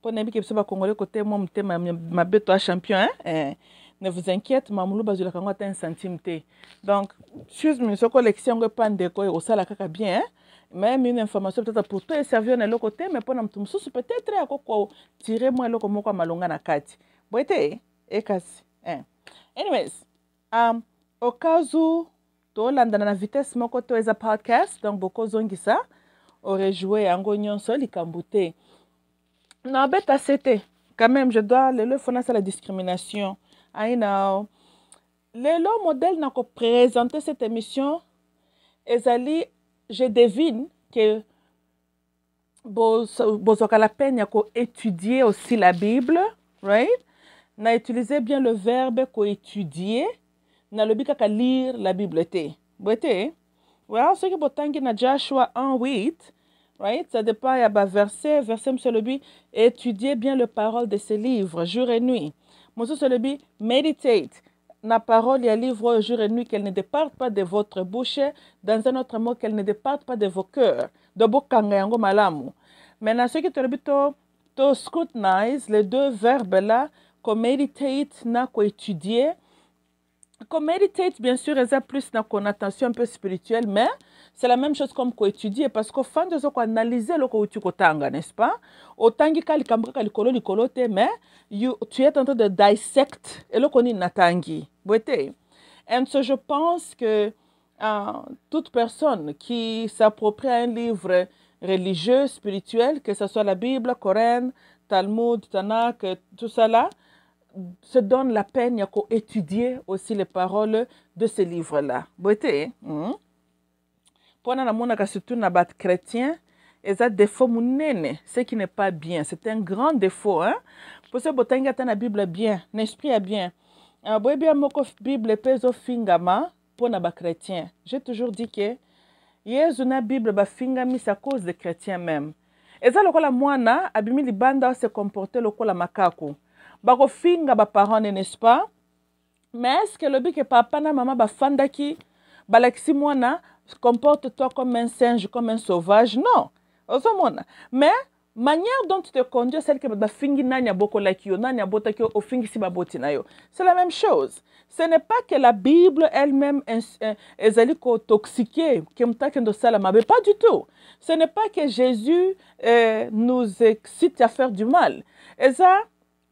mpo nayebi ke biso bakongole kotemwa motema mabe to ya champion hein? Eh. ne vous inquiète mamulu bazwelaka yango ata un centime te donc suse mi soko olekisi yango epa ndeko osala kaka bien même une information peut-être pour toi eservir na eloko te mais mpona moto mosusu peut-être akokotire mwa eloko moko ya malonga na kati boye te ekasi eh, eh, anyways um, okazu tolandana na vitesse moko to eza podcast donc bokozongisa orejouer yango nyonso likambo te na bête c'était quand même je dois le fona la discrimination le modèle modèle n'a présenter cette émission ezali je devine que Bosoka la peine ya étudier aussi la bible right na utilisé bien le verbe le bika qu'à lire la bible te boye hein? te que soki botangi na joshua 1 8 Right? Ça dépend, il y a verset, verset Msolobi, étudiez bien la parole de ces livres, jour et nuit. Monsieur Solobi, meditate. La parole et livre jour et nuit, qu'elle ne départent pas de votre bouche, dans un autre mot, qu'elle ne départent pas de vos cœurs. De bokangayango malamu. Maintenant, ce qui te to, to scrutinize les deux verbes-là, qu'on meditate, na ko étudier. Comme meditate, bien sûr, ils a plus qu'on attention un peu spirituelle, mais c'est la même chose comme étudie, parce qu'au analysé qu'on koanalyse eloko outi kotanga n'est-ce pas otangi ka likambo kaka colo likolo te mais tu es en train de dissect le nini natangi boye tangi et je pense que euh, toute personne qui s'approprie un livre religieux, spirituel, que ce soit la Bible, Coran, Talmud, Tanakh, tout ça se donne la peine d'étudier aussi les paroles de ces livres-là. Beauté, mpona namonaka surtout na chrétien eza défaut monene ce qui n'est pas bien c'est un grand défaut hein? mpo so botangi ata na bible bien l'esprit est bien uh, boyebi ya moko bible mpe ezofingama mpo na bachrétien j'ai toujours dit que yezu na bible fingami à cause de chrétien même eza lokola mwana abimi libanda ose comporte lokola makaku bakofinga baparent ne n'est-ce pas mais est que elobi ke papa na mama bafandaki balakisi mwana comporte-toi comme un singe, comme un sauvage. Non. Mais manière dont tu te conduis, celle que C'est la même chose. Ce n'est pas que la Bible elle-même est allée toxiquer, pas du tout. Ce n'est pas que Jésus euh, nous excite à faire du mal. Et ça,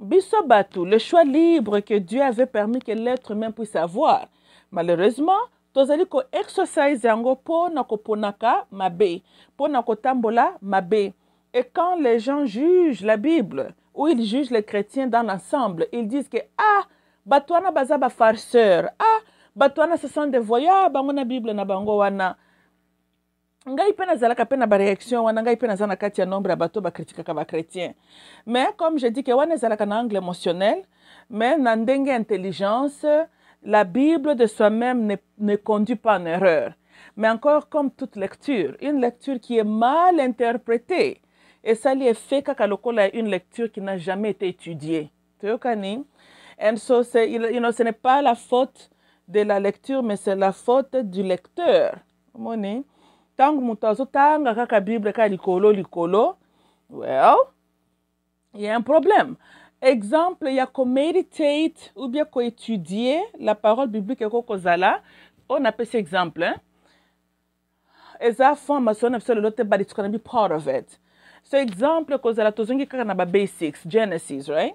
le choix libre que Dieu avait permis que l'être humain puisse avoir. Malheureusement, tozali koexercise yango mpona koponaka mabe mpona kotambola mabe et quand les gens jugent la bible ou ils jugent les chrétiens dans l'ensemble ils disent que ah bato wana baza bafarceur ah bato wana ce sont des voya bango na bible na bango wana ngai mpe nazalaka mpe na baréaction wana ngai mpe naza na kati ya nombre ya bato bakritikaka bachrétien mais comme je dis ke wana ezalaka na angle émotionnel mais na ndenge intelligence La Bible de soi-même ne, conduit pas en erreur, mais encore comme toute lecture, une lecture qui est mal interprétée. Et ça lui est fait a une lecture qui n'a jamais été étudiée. And so, ce n'est pas la faute de la lecture, mais c'est la faute du lecteur. Tangu tang Bible ka likolo well, il y a un problème. Exemple, il y a qu'on médite ou bien qu'on étudie la parole biblique et qu'on On appelle cet exemple. Hein? Et ça, formation, on le lot body be part of it. So, exemple, qu'on a tous les basics, Genesis, right?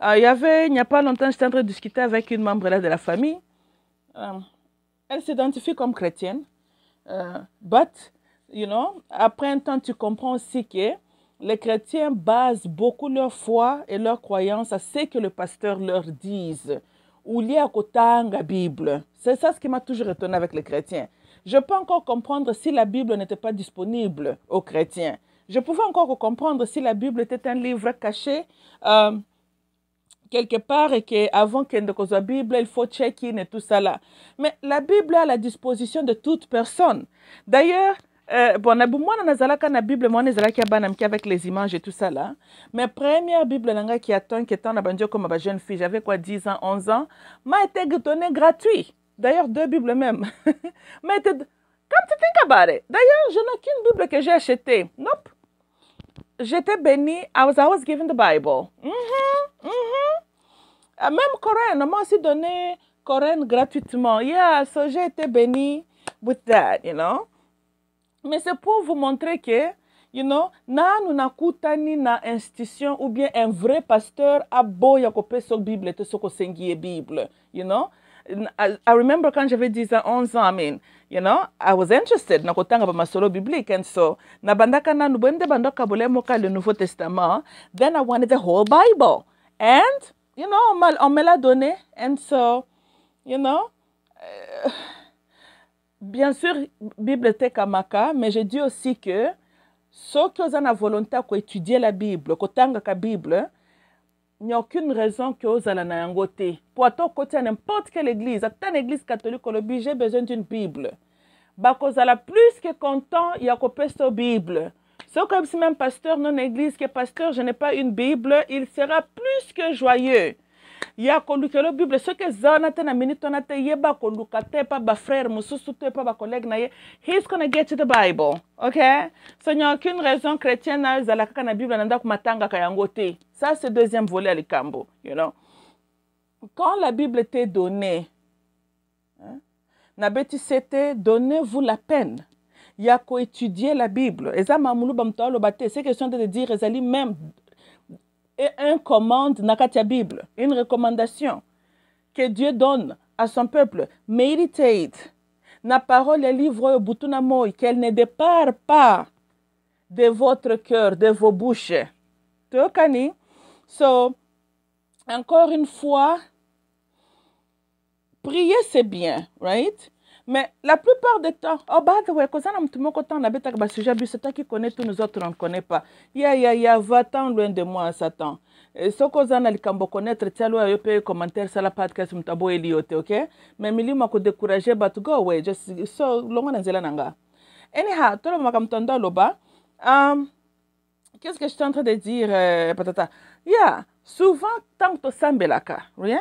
Ah, il y avait, il n'y a pas longtemps, j'étais en train de discuter avec une membre là de la famille. Ah, elle s'identifie comme chrétienne. Uh, but, you know, après un temps, tu comprends aussi que les chrétiens basent beaucoup leur foi et leur croyance à ce que le pasteur leur dise ou lié à la Bible. C'est ça ce qui m'a toujours étonné avec les chrétiens. Je peux encore comprendre si la Bible n'était pas disponible aux chrétiens. Je pouvais encore comprendre si la Bible était un livre caché euh, quelque part et qu'avant qu'il ne cause la Bible, il faut check-in et tout ça là. Mais la Bible est à la disposition de toute personne. D'ailleurs, euh, bon, moi, na pas na Bible, moi nazalaki abana mki avec les images et tout ça là. Mais première Bible nanga qui attend qui est en comme ma jeune fille, j'avais quoi 10 ans, 11 ans, m'a été donnée gratuit. D'ailleurs deux Bibles même. Mais, été comme tu think about it. D'ailleurs, je n'ai qu'une Bible que j'ai achetée. Nope. J'étais bénie. I was always given the Bible. Mm -hmm, Même Coran, on m'a aussi donné Coran gratuitement. Yeah, so j'ai été bénie with that, you know. Mais c'est pour vous montrer que, you know, na nakutani na institution ou bien un vrai pasteur a beau yakope so Bible te soko sengie Bible, you know. I, remember quand j'avais 10 ans, 11 ans, I mean, you know, I was interested na kotanga ba masolo biblique and so na bandaka na nubende bandoka bole moka le Nouveau Testament, then I wanted the whole Bible. And, you know, on me l'a donné and so, you know, eh, bien sûr Bible bibliothèque amaka mais je dis aussi que qui ont la volonté d'étudier la bible la bible n'y a aucune raison que ozala na yango Pour po ata côté n'importe quelle église à une église catholique olobi j'ai besoin d'une bible la plus que content ya kopesa o bible soki que même pasteur non église que pasteur je n'ai pas une bible il sera plus que joyeux yakoluka bible soki eza wana te na minute wana te ye bakoluka te mpa bafrère mosusu te mpa bacollègue na ye he's gonna get you the bible okay? so a aucune raison chrétienne à kaka na bible na ndako matangaka yango te ça c'est deuxième volet ya likambo you know quand la bible t'est donnée hein, nabeti c'était donnez-vous la peine ya koétudier la bible eza mamulu ba moto aloba te question te de dire ezali même et un commande Nakatia Bible, une recommandation que Dieu donne à son peuple. Meditate, La parole est livre au moi qu'elle ne départ pas de votre cœur, de vos bouches. Tokani. So, encore une fois, prier c'est bien, right? Mais la plupart des temps, oh by the way, kozana mtumoko tant na beta ba sujet bi c'est toi qui connais tous nous autres on ne connaît pas. Ya ya ya va tant loin de moi Satan. So kozana likambo connaître tialo yo pe commentaire sur la podcast mtabo eliote, OK? Mais milima ko décourager but go away just so longo na nzela nanga. Anyhow, tout le tolo makamtondo loba. Um, qu'est-ce que je suis en train de dire, euh, patata? Ya, souvent, tant que tu sambelaka, rien?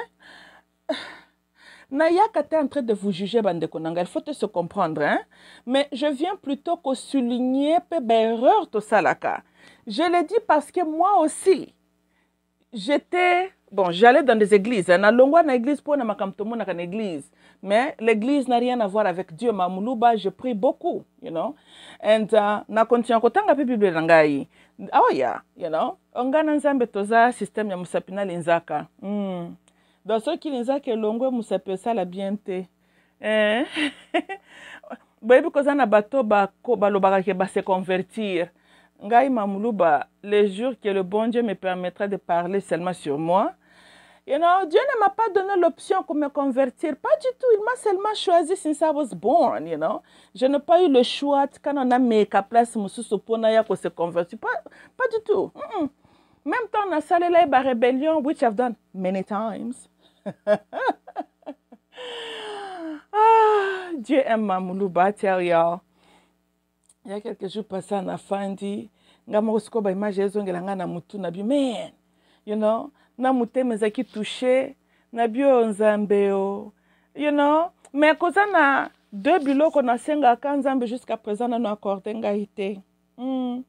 Nayaka était en train de vous juger, bande de il faut te se comprendre. Hein? Mais je viens plutôt que souligner erreur de Salaka. Je le dis parce que moi aussi, j'étais, bon, j'allais dans des églises. Hein? Na longwa na église pour na makamtomo na église. Mais l'église n'a rien à voir avec Dieu. Ma je prie beaucoup, you know. And euh, na continue kotanga pe Bible nangai. Oh yeah, you know. Onga nzambe toza système ya musapina linzaka. Hmm. Dans soki que la musapi osala bien te hein? eh? boyebi kozana bato balobaka ke se convertir ngai mamuluba les jours que le bon dieu me permettra de parler seulement sur moi You know, Dieu ne m'a pas donné l'option pour me convertir. Pas du tout. Il m'a seulement choisi since I was born, you know. Je n'ai pas eu le choix quand on a mes place mususu pona ya ko se convertir. Pas, pas du tout. Mm Même temps, on a salé la rébellion, which I've done many times ah, Dieu aime Mamoulou Bater, y'all. Il y a quelques jours passés, on a fandi. nga moko sikoyo baimage ezongela ngai na motu na bio man you know na dit, ezalaki na bio nzambe you know mais on a deux biloko à nzambe jusqu'à présent on n'a accordé te mm.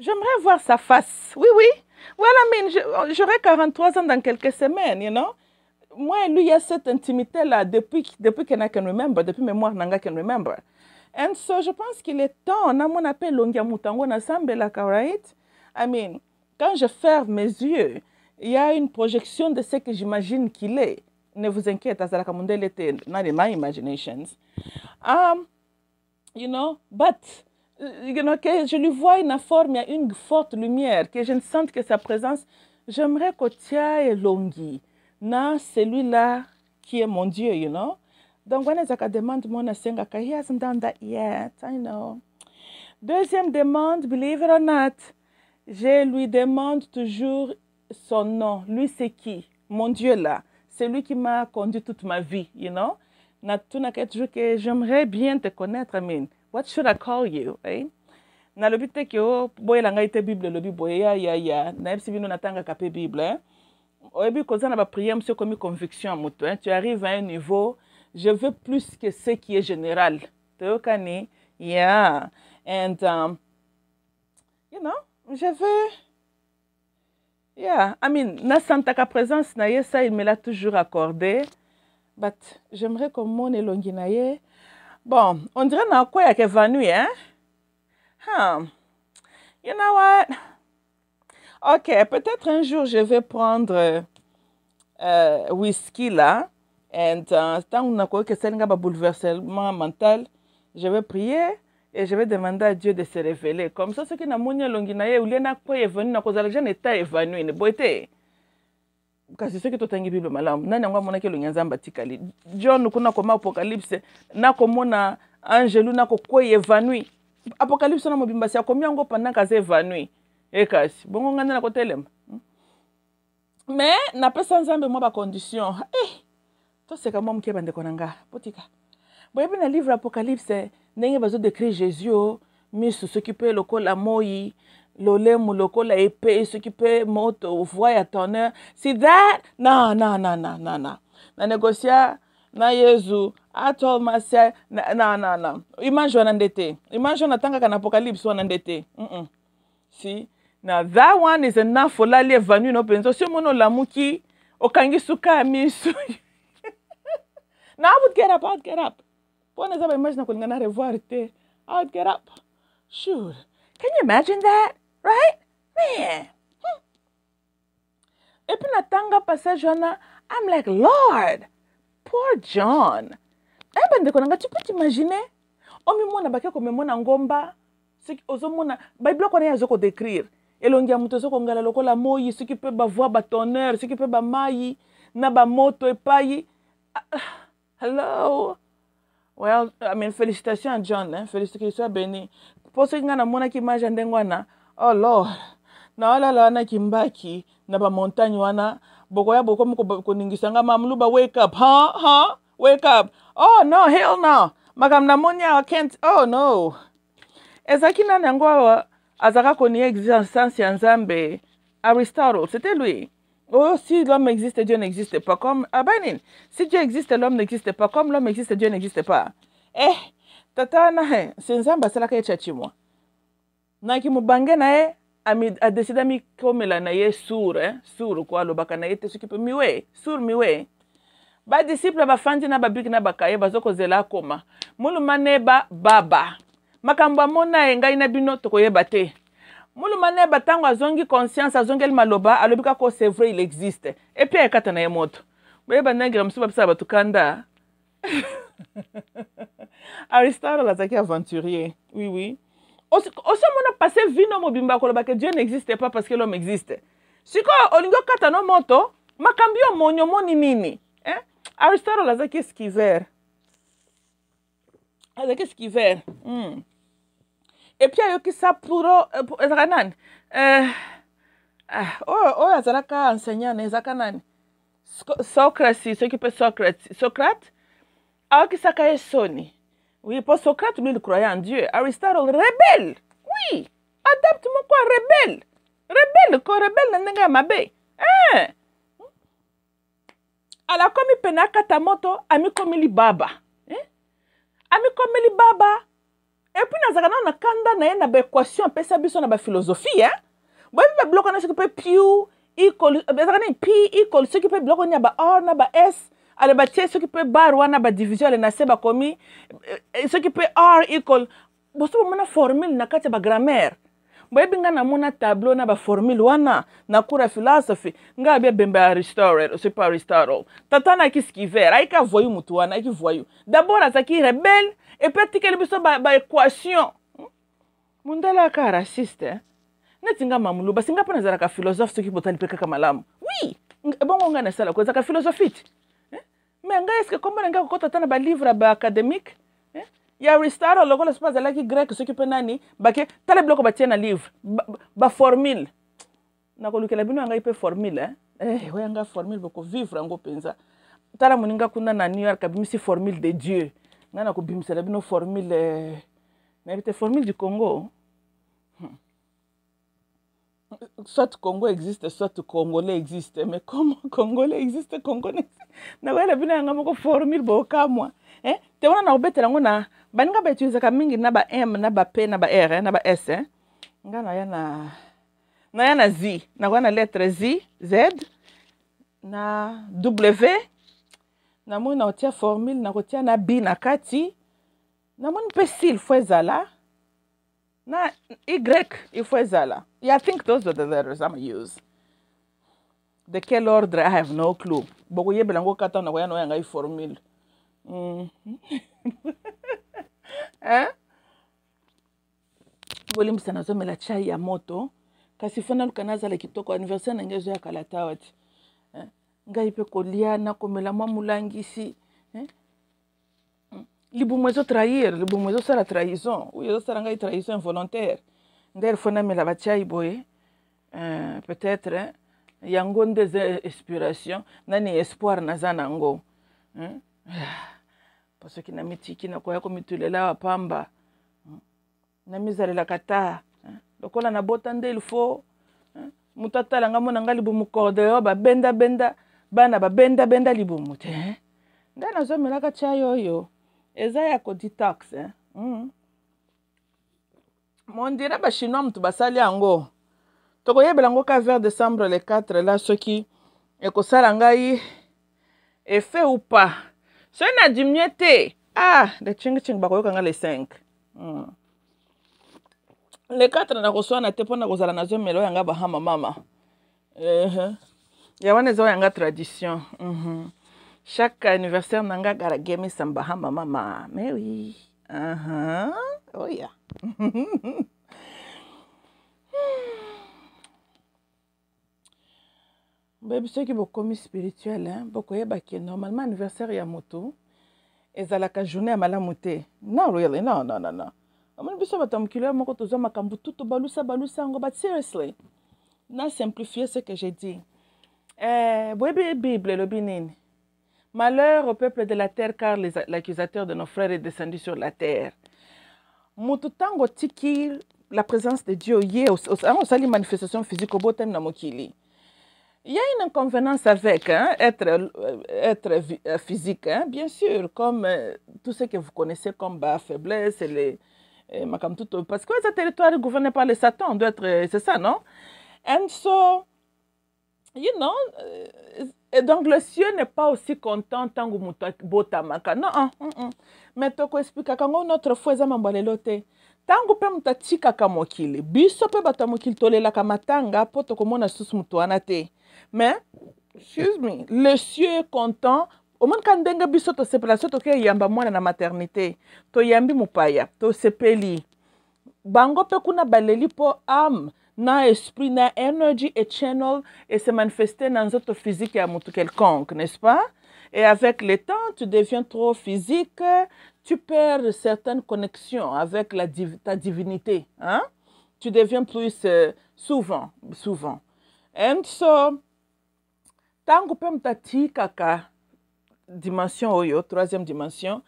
j'aimerais voir sa face oui oui voilà mais j'aurai 43 ans dans quelques semaines you know moi lui, il y a cette intimité-là depuis, depuis que n'a qu'un remember, depuis mémoire nanga qu'un remember. And so, je pense qu'il est temps, on a mon appel na Mutango long. right? I mean, quand je ferme mes yeux, il y a une projection de ce que j'imagine qu'il est. Ne vous inquiétez, pas, la était dans de my imaginations. Um, you know, but, you know, que je lui vois une forme, il y a une forte lumière, que je ne sente que sa présence. J'aimerais que tu et Longi na celui-là qui est mon Dieu, you know. Donc, a demande mon sengaka, he hasn't done that yet, I know. Deuxième demande, believe it or not, je lui demande toujours son nom. Lui, c'est qui Mon Dieu, là. C'est lui qui m'a conduit toute ma vie, you know. que j'aimerais bien te connaître, I mean, what should I call you, eh? but te ke o oh, boyela bible elobi boye ya ya ya Na si bino kape bible eh? oyebi koza na baprière mosu ekomi conviction ya moto tu arrives à un niveau je veux plus que ce qui est général toyokani yeah and um, you know je veux yeah i mean nasantaka présence na ye ça il me l'a toujours accordé but j'aimerais komona elongi na ye bon on dirait nakweyaka evanui hein huh. you know what OK, peut-être un jour je vais prendre euh, whisky là. Et euh, tant on a ba que c'est un bouleversement mental, je vais prier et je vais demander à Dieu de se révéler. Comme ça, ce que Namonia Longinaye ou Lena Koy est venu, Nakozal Jean est évanoui, une beauté. kasi soki totangi bible malamu nani yango amonaki elongi ya nzambe atikali john kuna koma apocalypse nakomona angelu nakokwei evanui apocalypse na mobimbasi akomi yango pendant kaza evanui e kasi bongo ngai nde nakotelema me hmm? napesa nzambe mwa bacondition e toseka mwa moke bandeko na nga potika boyebi na livre apocalypse ndenge bazodekri jésus o misu soki mpe lokola moi lolemu lokola epe soki mpe moto voi ya tonnerre si that na na na na na na na negocia na yezu atol masia na na na na image wana nde te image wana atangaka na apocalypse wana nde te mm -mm. si Now that one is enough for lali evanu no penzo si mono lamuki okangi suka misu. Now I would get up, I would get up. Pone zaba imagine kulingana revoir te. I would get up. Sure. Can you imagine that? Right? Man. Hmm. Epi natanga passage wana, I'm like, Lord, poor John. Eba eh, ndeko nanga tu peux t'imaginer? Omi mwana bakia komemona ngomba, ozomona, Bible kwana ya zoko décrire. elongi ya moto ezokongala lokola moi soki mpe bavoi batonneur soki mpe bamai na bamoto epai ah, hello well, I mean, félicitation à john eh? félicitation beni mpo soki ngai namonaki image ya ndenge wana o oh lord naolala wana kimbaki na bamontagne wana bokoya bokomi koningisa ngai mamluba wake up ha ha wake up oh no hell no makambo namoni awa kent oh no ezalaki nani yango awa azalaka konia existence ya nzambe aristotle c'était lui Oh, si l'homme existe, Dieu n'existe pas. Comme, ah ben, non. si Dieu existe, l'homme n'existe pas. Comme l'homme existe, Dieu n'existe pas. Eh, tata na he, si nzambe asalaka ye chachi mwa. Na kimubange na ye, ami, adesida mi komela na ye sur, eh, sur kwa lobaka na ye te soki pe miwe, sur miwe. Ba disciple bafandi na babiki na bakaye bazokozela akoma. Muluma neba baba. makambo amona ye ngai na bino tokoyeba te muluma nayeba ntango azongi conscience azongeli maloba alobi kaka c'est vrai il existe epi ayekata na ye moto boyeba ndengela mosusu bapesaka bato kanda aristotle azalaki aventurier oui oui osomona pase vino mobimba koloba ke dieu n'existe pas parce que l'homme existe sikoyo olingi okata no moto makambo yo moni omoni nini eh? aristotle azalaki esquiver azalaki esquiver mm. ephiayokisa pluro ezakanani e oyo oyo azalaka enseignant na ezaka nani eh, ah, e socracy soki mpe socrate socrate ayokisaka ye soni oui mpo socrate lui il croyait en aristotle rebel wi adapte moko rebel rebel ko rebel na ndenge ya mabe eh. alakomi pene akata moto amikomi libaba eh? amikomi libaba epuis nazalaka nano na kanda na ye na baéquation apesa biso na bafilosophie e boyebi babiloko wana soki mpe piu ezalaka nini pi ecole soki mpe biloko nini ya ba r na ba s ale batie soki mpe bar wana badivision ale na se bakomi soki mpe r ecole boso bomona formule na kati ya bagrammaire boyebi ngai namona tableau na baformule wana na cour ya philosophe ngai abi abemba ya aristotle soki mpe aristotle tata na ayeki skiver ayeki avoyu motu wana ayeki voyu dabord azalaki rebele epuis atikeli biso baéquation mondele aka raciste neti nga mamulu basi nga mpo nazalaka philosophe soki botani mpe kaka malamu wi ebongo ngai nasala ko ezalaka philosophite mais ngai eske kombo na ngai kokota ata na balivre ya baacadémique ya ristaro lokola soki azalaki grec soki mpe nani bake tala biloko batie na livre baformule nakolukela bino yangai mpe formule eh, oyanga formule bokovivre yango mpenza tala moninga kuna na new york abimisi formule de dieu nga na kobimisela bino formule eh, nayebi te formule du congo hmm. soit congo existe soit congolais existe mais comme congolais existe congo nakoyela bino yanga moko formule bokamwa eh? te wana na kobetela yango na baninga bautilisaka mingi na ba m na ba p na ba r eh? na ba s eh? nga naya na naya na z nakoya na lettre z z na w namoni nakotia formule nakotia na bi na kati namoni mpe sil fo ezala na y ifo ezala yeah, i think those are the letters i'm use de quel ordre i have no clue bokoyebela yango kata nakoya na oya ngai formule mm. Mm-hmm. eh? bolimbisa nazomela chai ya moto kasi fo naluka nazala kitoko anniversaire na ngai ezoyakala ta wati ngai mpe kolia nakomela mwa molangisi eh? libumu ezotrahir libumu ezosala trahison oyo ezosala ngai trahison involontaire ngai elfo namela batiai boye uh, peut-être eh? yango nde eza inspiration nani espoir naza nango eh? parce ke namitiki nakoya komitulela bapamba namizalelaka ta lokola nabota nde ilfo moto atalanga mona ngai libumu cordeon babendabenda bana babendabenda libumu te ngai nazomelaka chai oyo eza ya koditax eh? mm. mondire bachinois motu basali yango tokoyebela yango ka vers décembre le 4 la soki ekosala ngai efe ou pas soki nadimie te ah le chingching bakoyoka nga le 5 mm. le 4 nakoswana te mpo na kozala nazomela oyo yanga bahamamama uh -huh. Il y a une tradition chaque mhm. anniversaire na a gara game samba ma mama mais oui uh -huh. oh yeah est soki bokomi spirituel hein, que normalement anniversaire ya moto journée ya non really non non non omoni biso bato je mokili balusa balusa but seriously na simplifie ce que j'ai dit eh, Bible, le Malheur au peuple de la terre, car l'accusateur de nos frères est descendu sur la terre. Mututango tiki, la présence de Dieu, yé, a une hein, manifestation physique au Il y a une inconvenance avec hein, être, euh, être euh, physique, hein. bien sûr, comme euh, tout ce que vous connaissez comme bas faiblesse, et les, tout parce que ce territoire gouverné par les Satan, doit être, c'est ça, non? And so, you know euh, donc le cieux n'est pas aussi content ntango moto abotamaka non mais tokoexplikaka yango notre fois eza mambo lelo te ntango mpe moto atikaka mokili biso mpe bato ya mokili tolelaka matanga mpo tokomona susu moto wana te mais excuse me le cieux est content omonika ndenge biso tosepela so toke yamba mwana na maternité toyambi mopaya tosepeli bango mpe kuna baleli mpo ame na esprit na energy et channel et se manifester dans notre physique à moto quelconque, n'est-ce pas? Et avec le temps, tu deviens trop physique, tu perds certaines connexions avec la, ta divinité. Hein? Tu deviens plus euh, souvent, souvent. And so, tangu pemtati kaka dimension oyo, troisième dimension,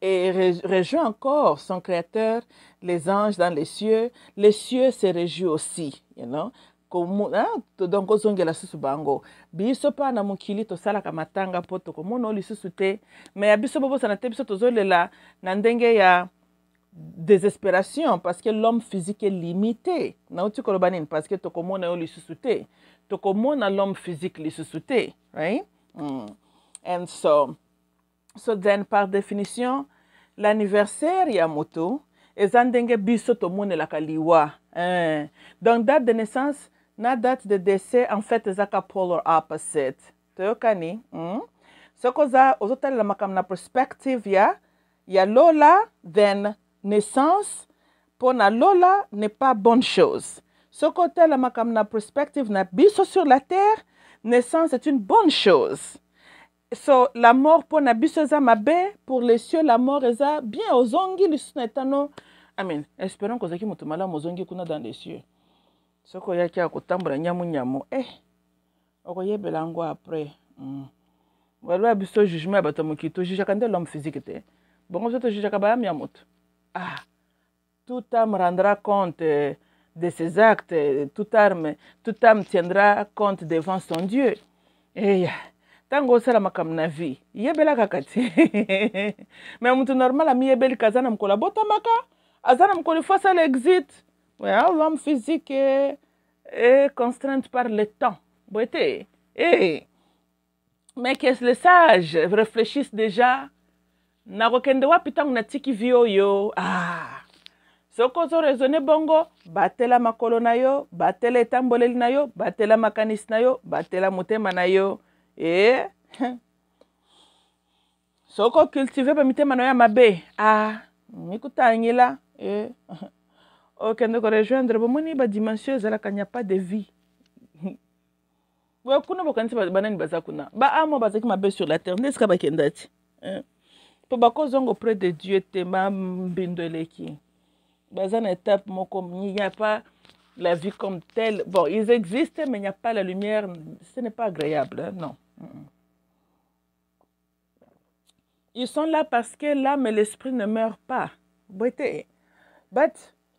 et rejoue encore son Créateur, les anges dans les cieux. Les cieux se réjouissent aussi. You know? komona hein, todongo ozongela lisusu bango biso mpa na mokili tosalaka matanga mpo tokomona o lisusu te me ya biso bobosana te biso tozolela na ndenge ya désespération parce que l'homme physique est limité nauti koloba nini parce que tokomona yo lisusu te tokomona l'homme physique lisusu te right mm. and so so par définition, l'anniversaire ya moto Et zandenge biso la liwa eh. Hein. donc date de naissance na date de décès en fait zaka polar opposite toyokani hmm? So, que oza ozotalela dans na perspective ya ya lola naissance Pour lola n'est pas bonne chose soki otalela makambo na perspective na biso sur la terre naissance est une bonne chose so mort mort pour les cieux la mort est bien ozongi lisusu Espérons que amen espérant ozongi kuna dans les cieux soko ya eh, okoye après hmm. biso jugement bato l'homme physique te ah tout homme rendra compte eh, de ses actes, eh, Tout arme tout tiendra compte devant son Dieu. Et eh, ntango osala makambo na vie yebela kaka te me moto normal amiyebelika aza na mokolo abotamaka aza na mokolo ifo asala exit voilà ah, l'homme physique est, est contrainte par le temps boye te e eh. mais que les sages réfléchissent déjà nakokende wapi ntango natiki vi oyo ah soki ozoraisonne bongo batela makolo na yo batela etamboleli na yo batela makanisi na yo batela motema na yo et ah ocultive bamitema je ya mabe a mikutangila e okende korejoindre bomoni qu'il n'y a pas de vie boye kuna bokanisi banani baza kuna baamo ma sur la terre que e, près de dieu te que étape n'y a pas la vie comme telle bon ils existent mais il n'y a pas la lumière ce n'est pas agréable hein, non ils sont là parce que l'âme et l'esprit ne meurent pas. But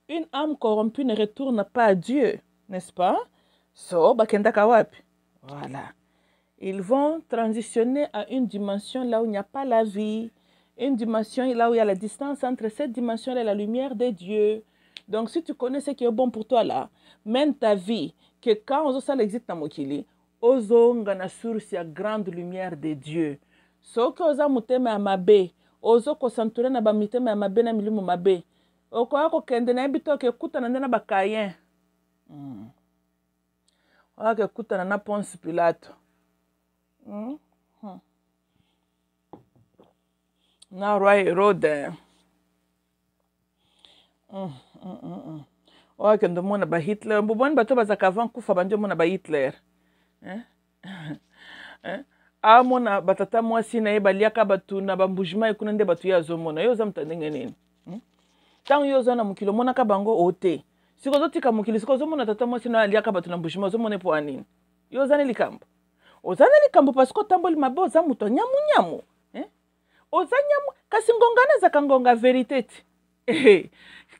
une âme corrompue ne retourne pas à Dieu, n'est-ce pas? So, Voilà. Ils vont transitionner à une dimension là où il n'y a pas la vie, une dimension là où il y a la distance entre cette dimension et la lumière de Dieu. Donc, si tu connais ce qui est bon pour toi là, mène ta vie. Que quand on ça, l'existe dans Mokili, ozonga na source ya grande lumière de dieu soki oza motema ya mabe ozokocenture na bamitema ya mabe na milimo mabe okoya kokende nayebi to okekutana nde na bacayen mm. oya kekutana na ponce pilato mm? hmm. na roi herode mm, mm, mm, mm. oya kende omona bahitler mboboni bato bazaka avant kufa bandi omona bahitler Eh? amona eh? ah, batata mwasi na ye baliaka bato na bambugima ekuna nde bato ye azomona yo oza moto ndenge nini ntango hmm? yo oza na mokili omonaka bango o te siko ozotika mokili siko ozomona tata mwasi na aliaka bato na mbugima ozomona mpo anini yo oza na likambo oza na likambo parceke otamboli mabe oza moto anyamunyamu eh? oza nyamu kasi ngonga na ezaka ngonga verité ti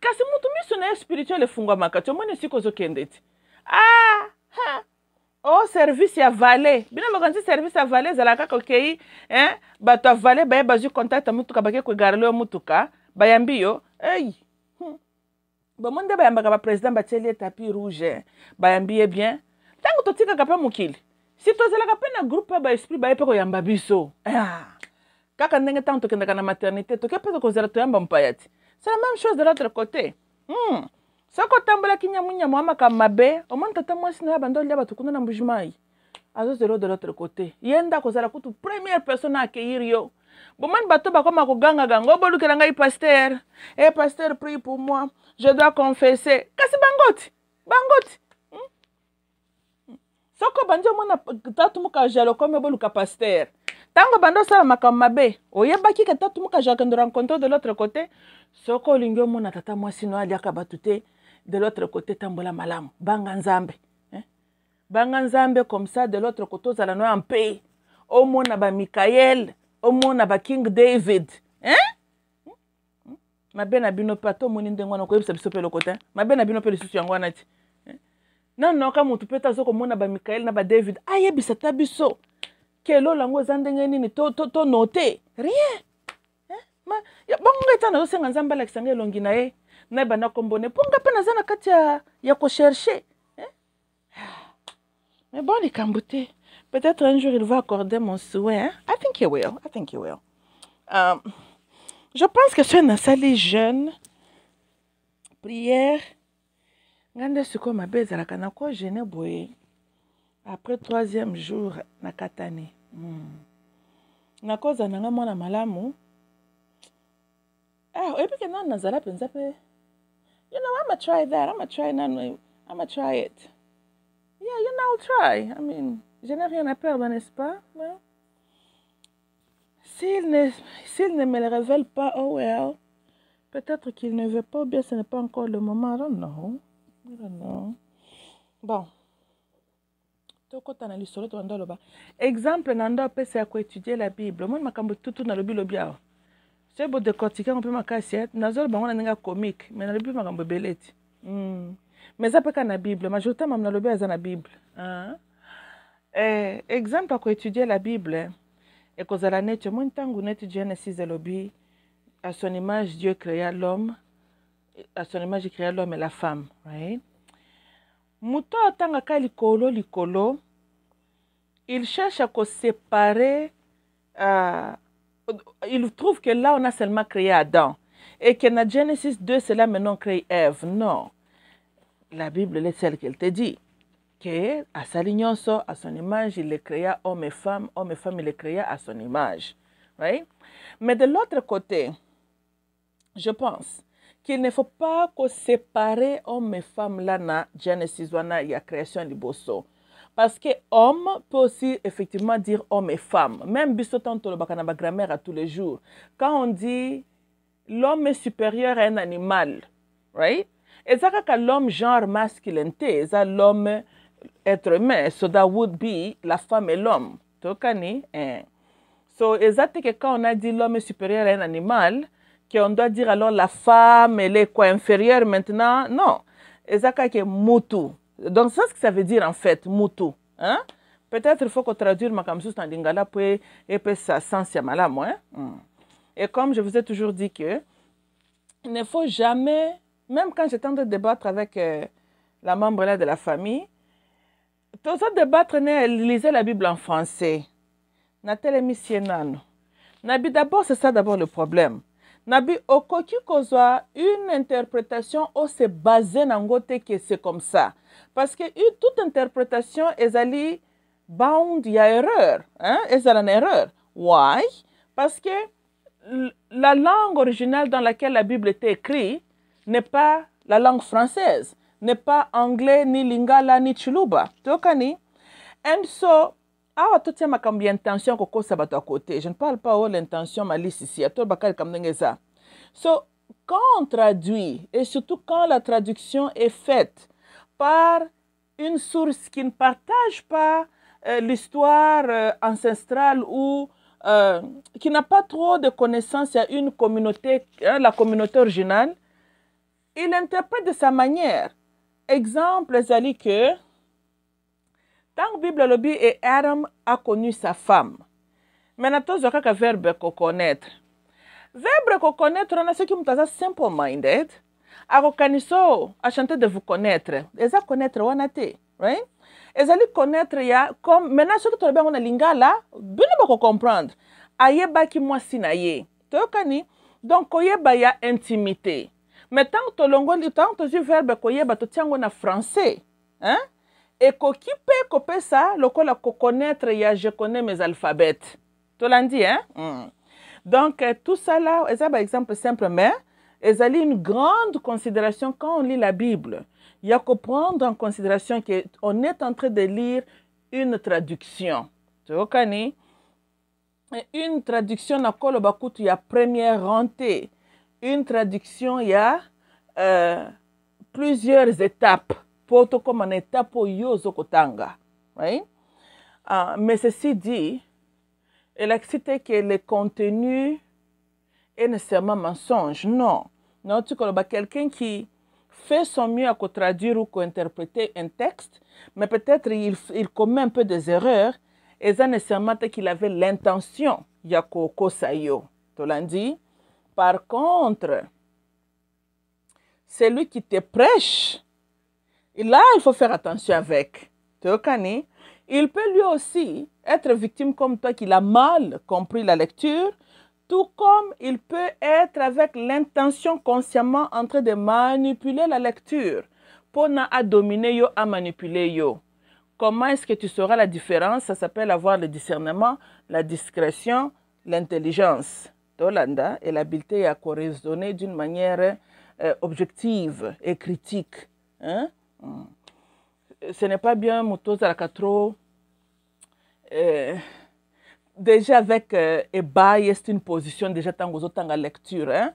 kasi motu miso na ye spirituel efungwamaka ti omoni esika ozokende ti ah, o oh, service ya vale bino bakanisi service ya vale ezalaka kaka okei eh? bato ya vale baye bazwi contact ya motuka bake koegarele yo motuka bayambi yo ei hmm. bamo nde bayambaka bapresident batieli ye tapi rouge bayambi ye bien ntango totikaka mpe mokili si tozalaka mpe na groupe ya baesprit baye mpe koyamba biso ah. kaka ndenge ntango tokendaka na maternité toke mpe tokozala toyamba mopaya ti c'est la même chose de l'autre côté hmm. soki otambolaki nyamunyama wa makambo mabe omoni tata mwasi na yo abanda olia bato kuna na mbujimai azozela de l'autre côté ye ndako ozala kutu première personne accueillir yo bomoni bato bakoma koganga gango bolukela ngai paster e eh, paster prie pour moi je dois confesser kasi bangoti bangoti hmm? hmm. soki obandi omona tatu moka ajala okomi oboluka paster ntango bandi osala makambo mabe oyebaki ke tatu moka ajala kende rencontre de l'autre côté soki olingi omona tata mwasi no aliaka bato te de l'autre côté tambola malamu banga nzambe eh? banga nzambe comme ça de l'autre côté ozala no ya mpe omona bamikael omona baking david eh? mabe na bino mpe ata omoni ndenge wana okoyebisa biso mpe eloko te mabe na bino mpe lisusu yango wana ti nanoka motu mpe taza komona bamikael na badavid ayebisa ta biso kelolo yango eza ndenge nini tonote rien bongo ngai ntango azosenga nzambe alakisa ngai elongi na ye naye bandako mbone punga mpe naza na kati ya, ya kochershe eh? mais bon les te peut-être un jour il va accorder mon souhait hein? i think he will i think he will um, je pense que na sali jeune prière ngai nde sikoyo la ezalaka jeune boy après troisième jour nakatani mm. nakozala na hmm. ngai mwana malamu ah, oyebi ke nani nazala mpenza mpe you know, I'm to try that. I'm to try none. I'm to try it. Yeah, you know, try. I mean, je n'ai rien à perdre, n'est-ce pas? Well, s'il ne, ne me le révèle pas, oh well. Peut-être qu'il ne veut pas, bien ce n'est pas encore le moment. I don't know. I don't know. Bon. tokota na lisolo towanda oloba exemple na ndö à quoi étudier la bible moi, omoni tout tutu nalobi lobi awa soki bodecortike yango mpe makasi ye nazolo bango na ndenge ah. eh, ya comique mais mai nalobi makambo ebele ti mais ça mpe kaka la bible majorité e mama nalobi eza la bible exemple akoétudie la bible et ekozala neti omoni ntango neti genesis et elobi à son image dieu créa l'homme à son image il créa l'homme et la femme right? moto atangaka likolo likolo il cherche à séparer. Euh, il trouve que là, on a seulement créé Adam. Et que dans Genesis 2, cela là maintenant créé Ève. Non. La Bible, est celle qu'elle te dit. Que à sa à son image, il les créa homme et femme. Homme et femme, il les créa à son image. Right? Mais de l'autre côté, je pense qu'il ne faut pas que séparer homme et femme là dans Genesis, il y a création du bosso. Parce que homme peut aussi effectivement dire homme et femme. Même bisotanto le la grammaire à tous les jours. Quand on dit l'homme est supérieur à un animal, right? Et ça que l'homme genre masculin, ça l'homme être humain, so that would be la femme et l'homme. Tokani, hein? So, que quand on a dit l'homme est supérieur à un animal, on doit dire alors la femme, elle est quoi inférieure maintenant? Non. Exact que mutu. Donc, c'est ce que ça veut dire en fait, moto. Hein? Peut-être il faut qu'on traduise Makamsus en Lingala pour que ça sens malam. Hein? Hmm. Et comme je vous ai toujours dit que il ne faut jamais, même quand j'étais en à débattre avec euh, la membre là de la famille, tout ça débattre, lisez la Bible en français. Natelemi Sienan. Nabi d'abord, c'est ça d'abord le problème. Nabi okoki kozwa une interprétation où c'est basé côté que c'est comme ça. Parce que toute interprétation, allée bound, il y a erreur. Hein? a une erreur. Why? Parce que la langue originale dans laquelle la Bible était écrite n'est pas la langue française, n'est pas anglais, ni lingala, ni chuluba. Tokani? And so, awa ma intention ça va à côté. Je ne parle pas de oh, l'intention malice ici. Ato bakal ça. So, quand on traduit, et surtout quand la traduction est faite par une source qui ne partage pas euh, l'histoire euh, ancestrale ou euh, qui n'a pas trop de connaissances à une communauté, hein, la communauté originale, il interprète de sa manière. Exemple, Zali que tant Bible Lobby et Aram a connu sa femme. mais il y a un verbe à connaître. Verbe à connaître, on ce qui est simple-minded akokaniso achanté de vous connaître eza connaître a été, right? lui connaître ya comme maintenant soki tolobi on a lingala bino bakocomprendre baki moi na ye Tokani, donc koyeba ya intimité mais que ben, tu as un verbe koyeba totia on na français hein? le ko la ko connaître », ya je connais mes alphabètes dit, hein? Mm. donc euh, tout ça là un exemple simple mais a une grande considération quand on lit la Bible. Il y a qu'à prendre en considération qu'on est en train de lire une traduction. okani Une traduction il y a première rentée. Une traduction il y a euh, plusieurs étapes. Poto comme une étape pour kotanga. Ah, mais ceci dit, elle a cité que le contenu est nécessairement mensonge. Non quelqu'un qui fait son mieux à traduire ou interpréter un texte, mais peut-être il, commet un peu des erreurs, et ça nécessairement qu'il avait l'intention Par contre, celui qui te prêche, là, il faut faire attention avec. il peut lui aussi être victime comme toi qu'il a mal compris la lecture tout comme il peut être avec l'intention consciemment en train de manipuler la lecture pona a dominé yo a manipuler. yo comment est-ce que tu sauras la différence ça s'appelle avoir le discernement la discrétion l'intelligence tolanda et l'habileté à raisonner d'une manière euh, objective et critique hein? Euh, ce n'est pas bien la trop déjà avec euh, c'est une position déjà tant aux autres, la lecture. Hein.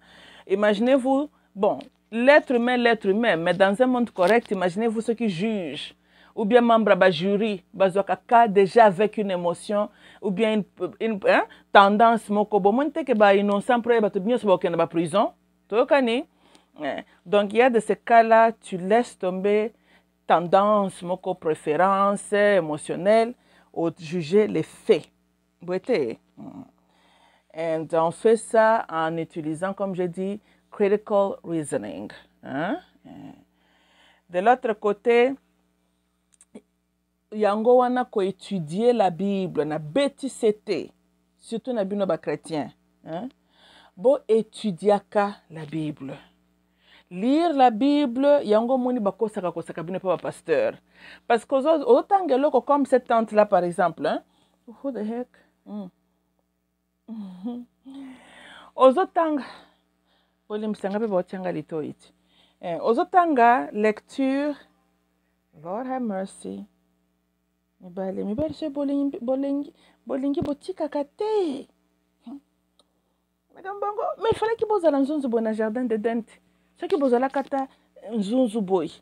Imaginez-vous, bon, l'être humain, l'être humain, mais dans un monde correct, imaginez-vous ceux qui jugent, ou bien membre la jury, déjà avec une émotion, ou bien une, hein, tendance, moko, bon, que innocent, pour être la prison, Donc, il y a de ces cas-là, tu laisses tomber tendance, moko, préférence émotionnelle, ou juger les faits beauté. Mm. on fait ça en utilisant, comme je dis, critical reasoning. Hein? De l'autre côté, yango wana ko étudier la Bible na bêtisité, surtout na bino ba chrétien. Hein? Bo la Bible. lire la bible yango moni ba kosaka bino la pasteur, parce que autant que comme cette tante là par exemple hein? Mm. ozotanga bolimbisanga mpe baotyanga litoi ti eh, ozotanga lecture god have mercy mibale mibale so bolingi botikaka te makambo yango me ifalaki bozala nzunzu boye na jardin de dente soki bozalaka ta nzunzu boye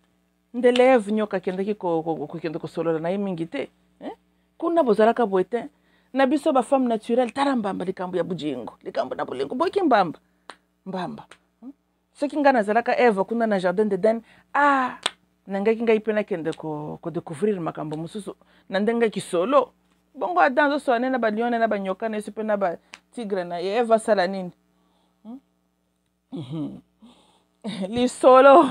nde leve nyoka akendaki kokende kosolola na ye mingi te kuna bozalaka boye te na biso bafemme naturelle tala mbamba likambo ya bujingo likambo na bolingo boyoki mbamba mbamba hmm? soki ngai nazalaka eve kuna na jardin deden ah nangaki ngai mpe nakende kodécouvrir makambo mosusu na ndenge kisolo bongo ada azosola ne na balione na banyoka na yesu mpe na batigre na ye eve asala nini hmm? lisolo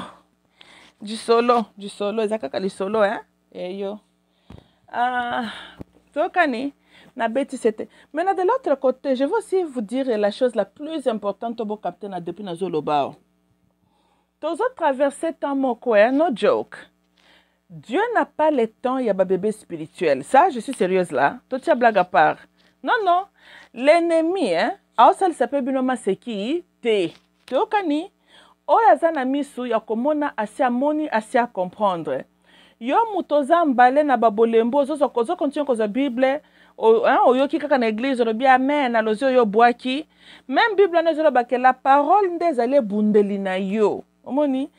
jisolo jisolo eza kaka lisolo e eyo ah, tokani ah, na beti sete Mena de l'autre côté je veux aussi vous dire la chose la plus importante Depuis na depuis bao. o traversé temps mon e no joke dieu n'a pas le temps ya bébé spirituel ça je suis sérieuse là totia blague à part non non l'ennemi hein, e aosalisa mpe bino maseki te toyokani oyo Oya na misu ya komona asi moni asi comprendre. yo moto oza mbale na babolembo ozokontinue kozwa bible hein, oyoki kaka na église olobi amen alozi oyo obwaki même bible wana ke la parole nde ezali ebundeli na yo omoni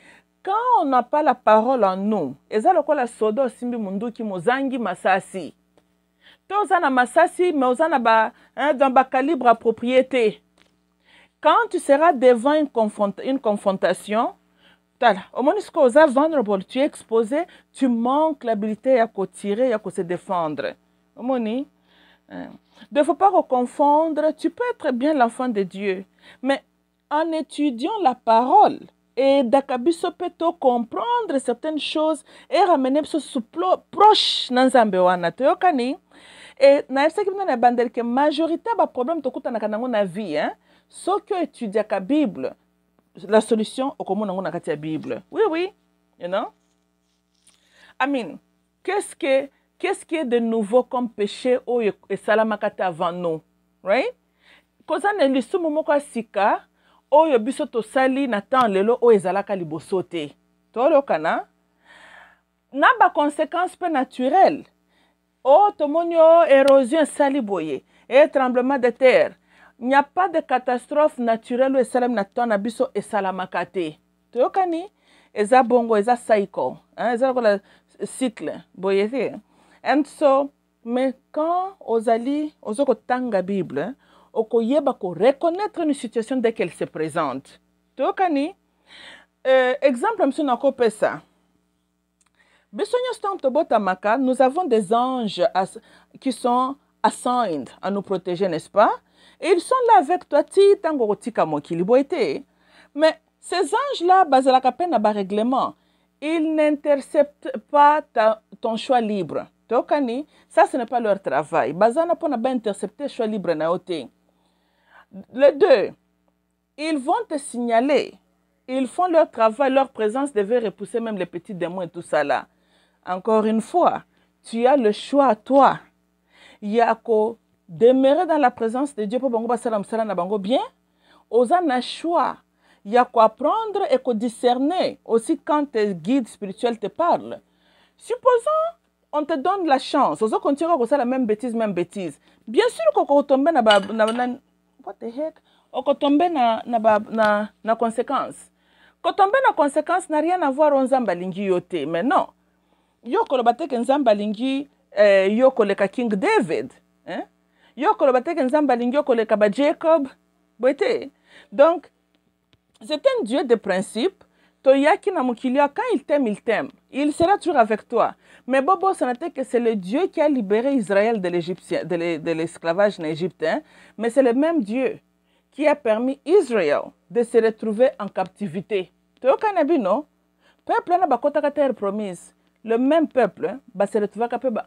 quand on n'a pas la parole en nous eza lokola soda osimbi monduki mozangi masasi to oza na masasi mais oza na ba, hein, dans bacalibre approprié te quand tu seras devant une, une confrontation tala omoni sikoyo oza vulnerable tu es exposé tu manques l'habilité ya kotire ya se défendre omoni il hein. ne faut pas confondre, tu peux être bien l'enfant de Dieu, mais en étudiant la parole, et dakabiso peut comprendre certaines choses et ramener ce suplo proche na nzambe et et ce que bino na ebandeleke majorité des problèmes tokutanaka dans na vie hein? soki la bible la solution est comment na bible oui oui you know i qu'est ce que qu'est-ce qui est de nouveau comme péché oyo e-, esalamaka te avant nous right koza na lisumu moko ya sika oyo biso tosali na temps lelo oyo ezalaka liboso te tolokana na baconséquence mpe naturelle oyo oh, tomoni oyo oh, érosion esali boye e tremblement de terre n'y a pas de catastrophe naturelle oyo esalami na temps na biso esalamaka te toyokani eza bongo eza cycle eza lokola cycle boye te and so me quand ozali la bible ko reconnaître une situation dès qu'elle se présente Tokani, euh, exemple ça. nakopesa biso nous avons des anges qui sont assignés à nous protéger n'est-ce pas ils sont là avec toi ti mais ces anges là à bas règlement, ils n'interceptent pas ton choix libre ça ce n'est pas leur travail bazana na choix libre na deux ils vont te signaler ils font leur travail leur présence devait repousser même les petits démons et tout ça là encore une fois tu as le choix à toi Yako demeurer dans la présence de dieu pour bango basala sala na bango bien Il y choix quoi apprendre et discerner. aussi quand tes guides spirituels te parlent supposons on te donne la chance à faire la même bêtise même bêtise bien sûr kokotombe na, tomber na, na what the heck okotombe na, na, na, na conséquence kotombe na conséquence na rien à voir o nzambe yo mais non yo koloba teke Nzamba Lingi, eh, yo koleka king david hein? yo koloba teke nzambe alingi yo koleka Jacob. boye donc c'est un dieu de principe toyaki na mokili quand il t'aime il t'aime il sera toujours avec toi mais Bobo n'était que c'est le Dieu qui a libéré Israël de l'esclavage en hein. mais c'est le même Dieu qui a permis Israël de se retrouver en captivité. Tu cannabis, non? Peuple, n'a hein, pas terre promise. Le même peuple, va hein, bah, se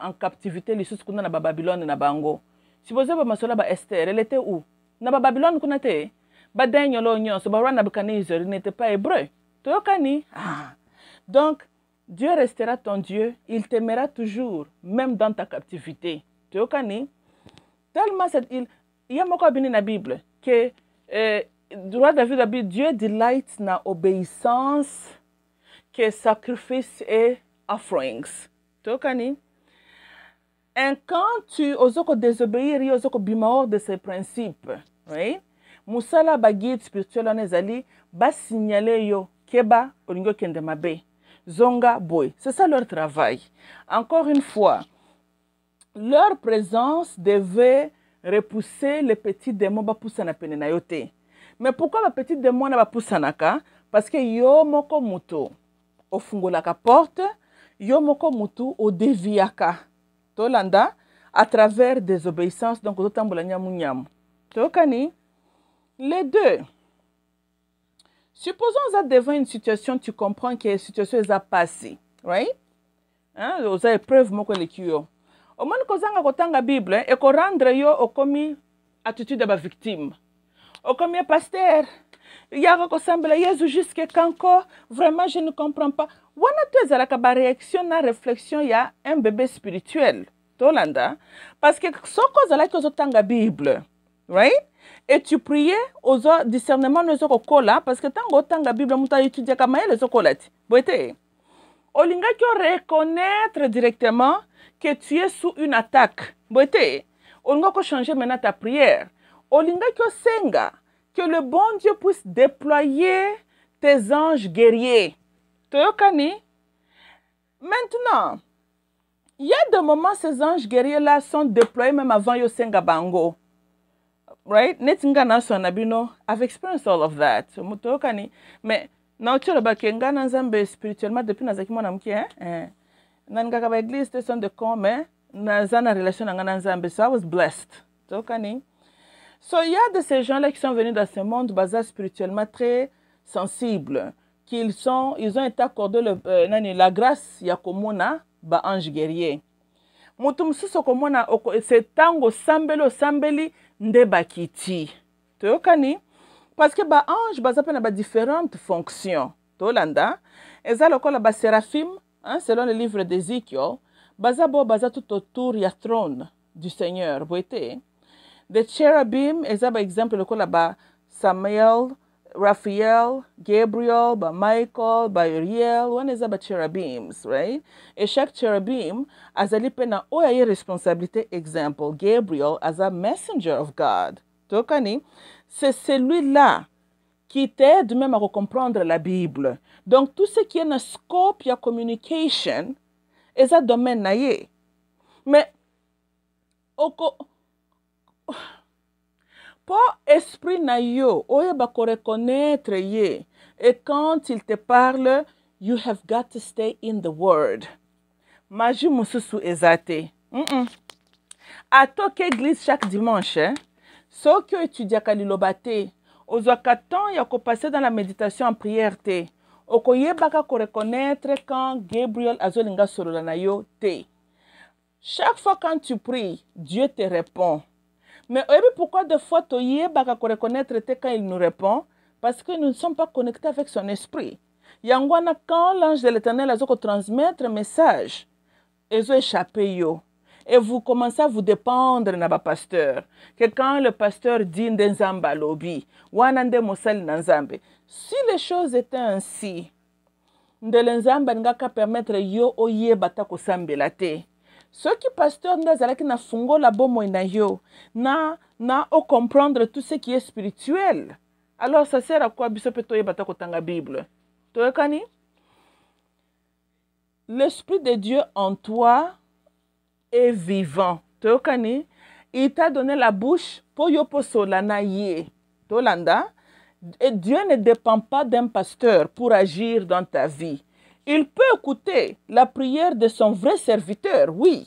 en captivité, les a na Babylone na bango. Supposez que bah, Masola ba Esther, elle était où? Na Babylone qu'on te. Ba denyo lo nyon, so n'était pas hébreu. Tu ah. Donc, Dieu restera ton Dieu, il t'aimera toujours, même dans ta captivité. Tu vois, hein? tellement cette il y a beaucoup dans la Bible que euh, droit David a dit Dieu delight na obéissance que sacrifice et offerings. Tu vois, hein? et quand tu oses désobéir, oses osoko de ces principes. Oui. Musala la guide spirituel en ezali ba signaler yo keba olingo kende mabe. Zonga Boy. C'est ça leur travail. Encore une fois, leur présence devait repousser les petits démons bapusana penenayote. Mais pourquoi les petits démons na naka? Parce que yo moko muto la porte, yo moko mutu deviaka. Tolanda à travers des obéissances donc otambola nyamu nyamu. Tokani les deux Supposons que devant une situation, tu comprends que la situation est passée, right? Hein? Oza moi, que leki hein, yo. Au moins kozanga la Bible, et ko rendre au okomi attitude la victime. Au Okomi pasteur, il yaka kosambela Yesu jusqu'à encore, vraiment je ne comprends pas. Wana to ezalaka ba réaction na réflexion il y a un bébé spirituel. Tolanda, parce que soko ozalaki la Bible, et tu priais aux discernement ne zoko parce que tango la Bible muta étudier kama ele tu ti. olinga, tu reconnaître directement que tu es sous une attaque. Boete. Olingako changer maintenant ta prière. tu senga que le bon Dieu puisse déployer tes anges guerriers. Tu Toyokani. Maintenant, il y a des moments ces anges guerriers là sont déployés même avant Yosenga Bango. right ne ti nga na so na bino i've experienced all of that so moto okani me na ti oloba ke nga na nzambe spirituellement depuis nazalaki mwana moke eh? eh. naningaka baeglise te son de con me naza na relation na nga na nzambe so i was blessed to okani so il y a de ces gens là qui sont venus dans ce monde baza spirituellement très sensibles qu'ils sont ils ont été accordés le, euh, nani la grâce ya komona baange guerrier moto mosusu okomona c'est ntango osambeli osambeli nde bakiti toyokani parceke ba baza mpe na badifférente fonction tolanda eza lokola hein, selon le livre d'ezikio baza bo baza tout autour ya trône du seigneur boye te the cherubim, eza baexemple lokola ba samuel Raphaël, Gabriel, Michael, Uriel, is est cherubim, right? A chaque cherubim as a na a une responsabilité example Gabriel as a messenger of God. Tokani, c'est celui-là qui t'aide même à comprendre la Bible. Donc tout ce qui est na scope ya communication un domaine na Mais oko pour esprit nayo, oye oh, bako reconnaître ye. Et quand il te parle, you have got to stay in the word. Maji mususu ezate. A toke église chaque dimanche, hein? que tu etudiaka kalilobate. Ozo ozwaka temps ya passé dans la méditation en prière te ko reconnaître quand gabriel azolinga solola na yo te chaque fois quand tu pries dieu te répond mais eh pourquoi des fois Toyeba pas reconnaître quand il nous répond Parce que nous ne sommes pas connectés avec son esprit. Yangwana quand l'ange de l'Éternel a transmettre un message, il ont échappé yo. Et vous commencez à vous dépendre na pasteur. Que quand le pasteur dit nzamba lobi, wanande mosali nzambe. Si les choses étaient ainsi, de ndelenzamba n'gaka permettre yo oyeba ta kosambela te soki qui nde azalaki na fungola la na yo na na comprendre tout ce qui est spirituel alors ça sert à quoi biso bible l'esprit de dieu en toi est vivant il t'a donné la bouche pour yo posola na ye tolanda et dieu ne dépend pas d'un pasteur pour agir dans ta vie il peut écouter la prière de son vrai serviteur, oui.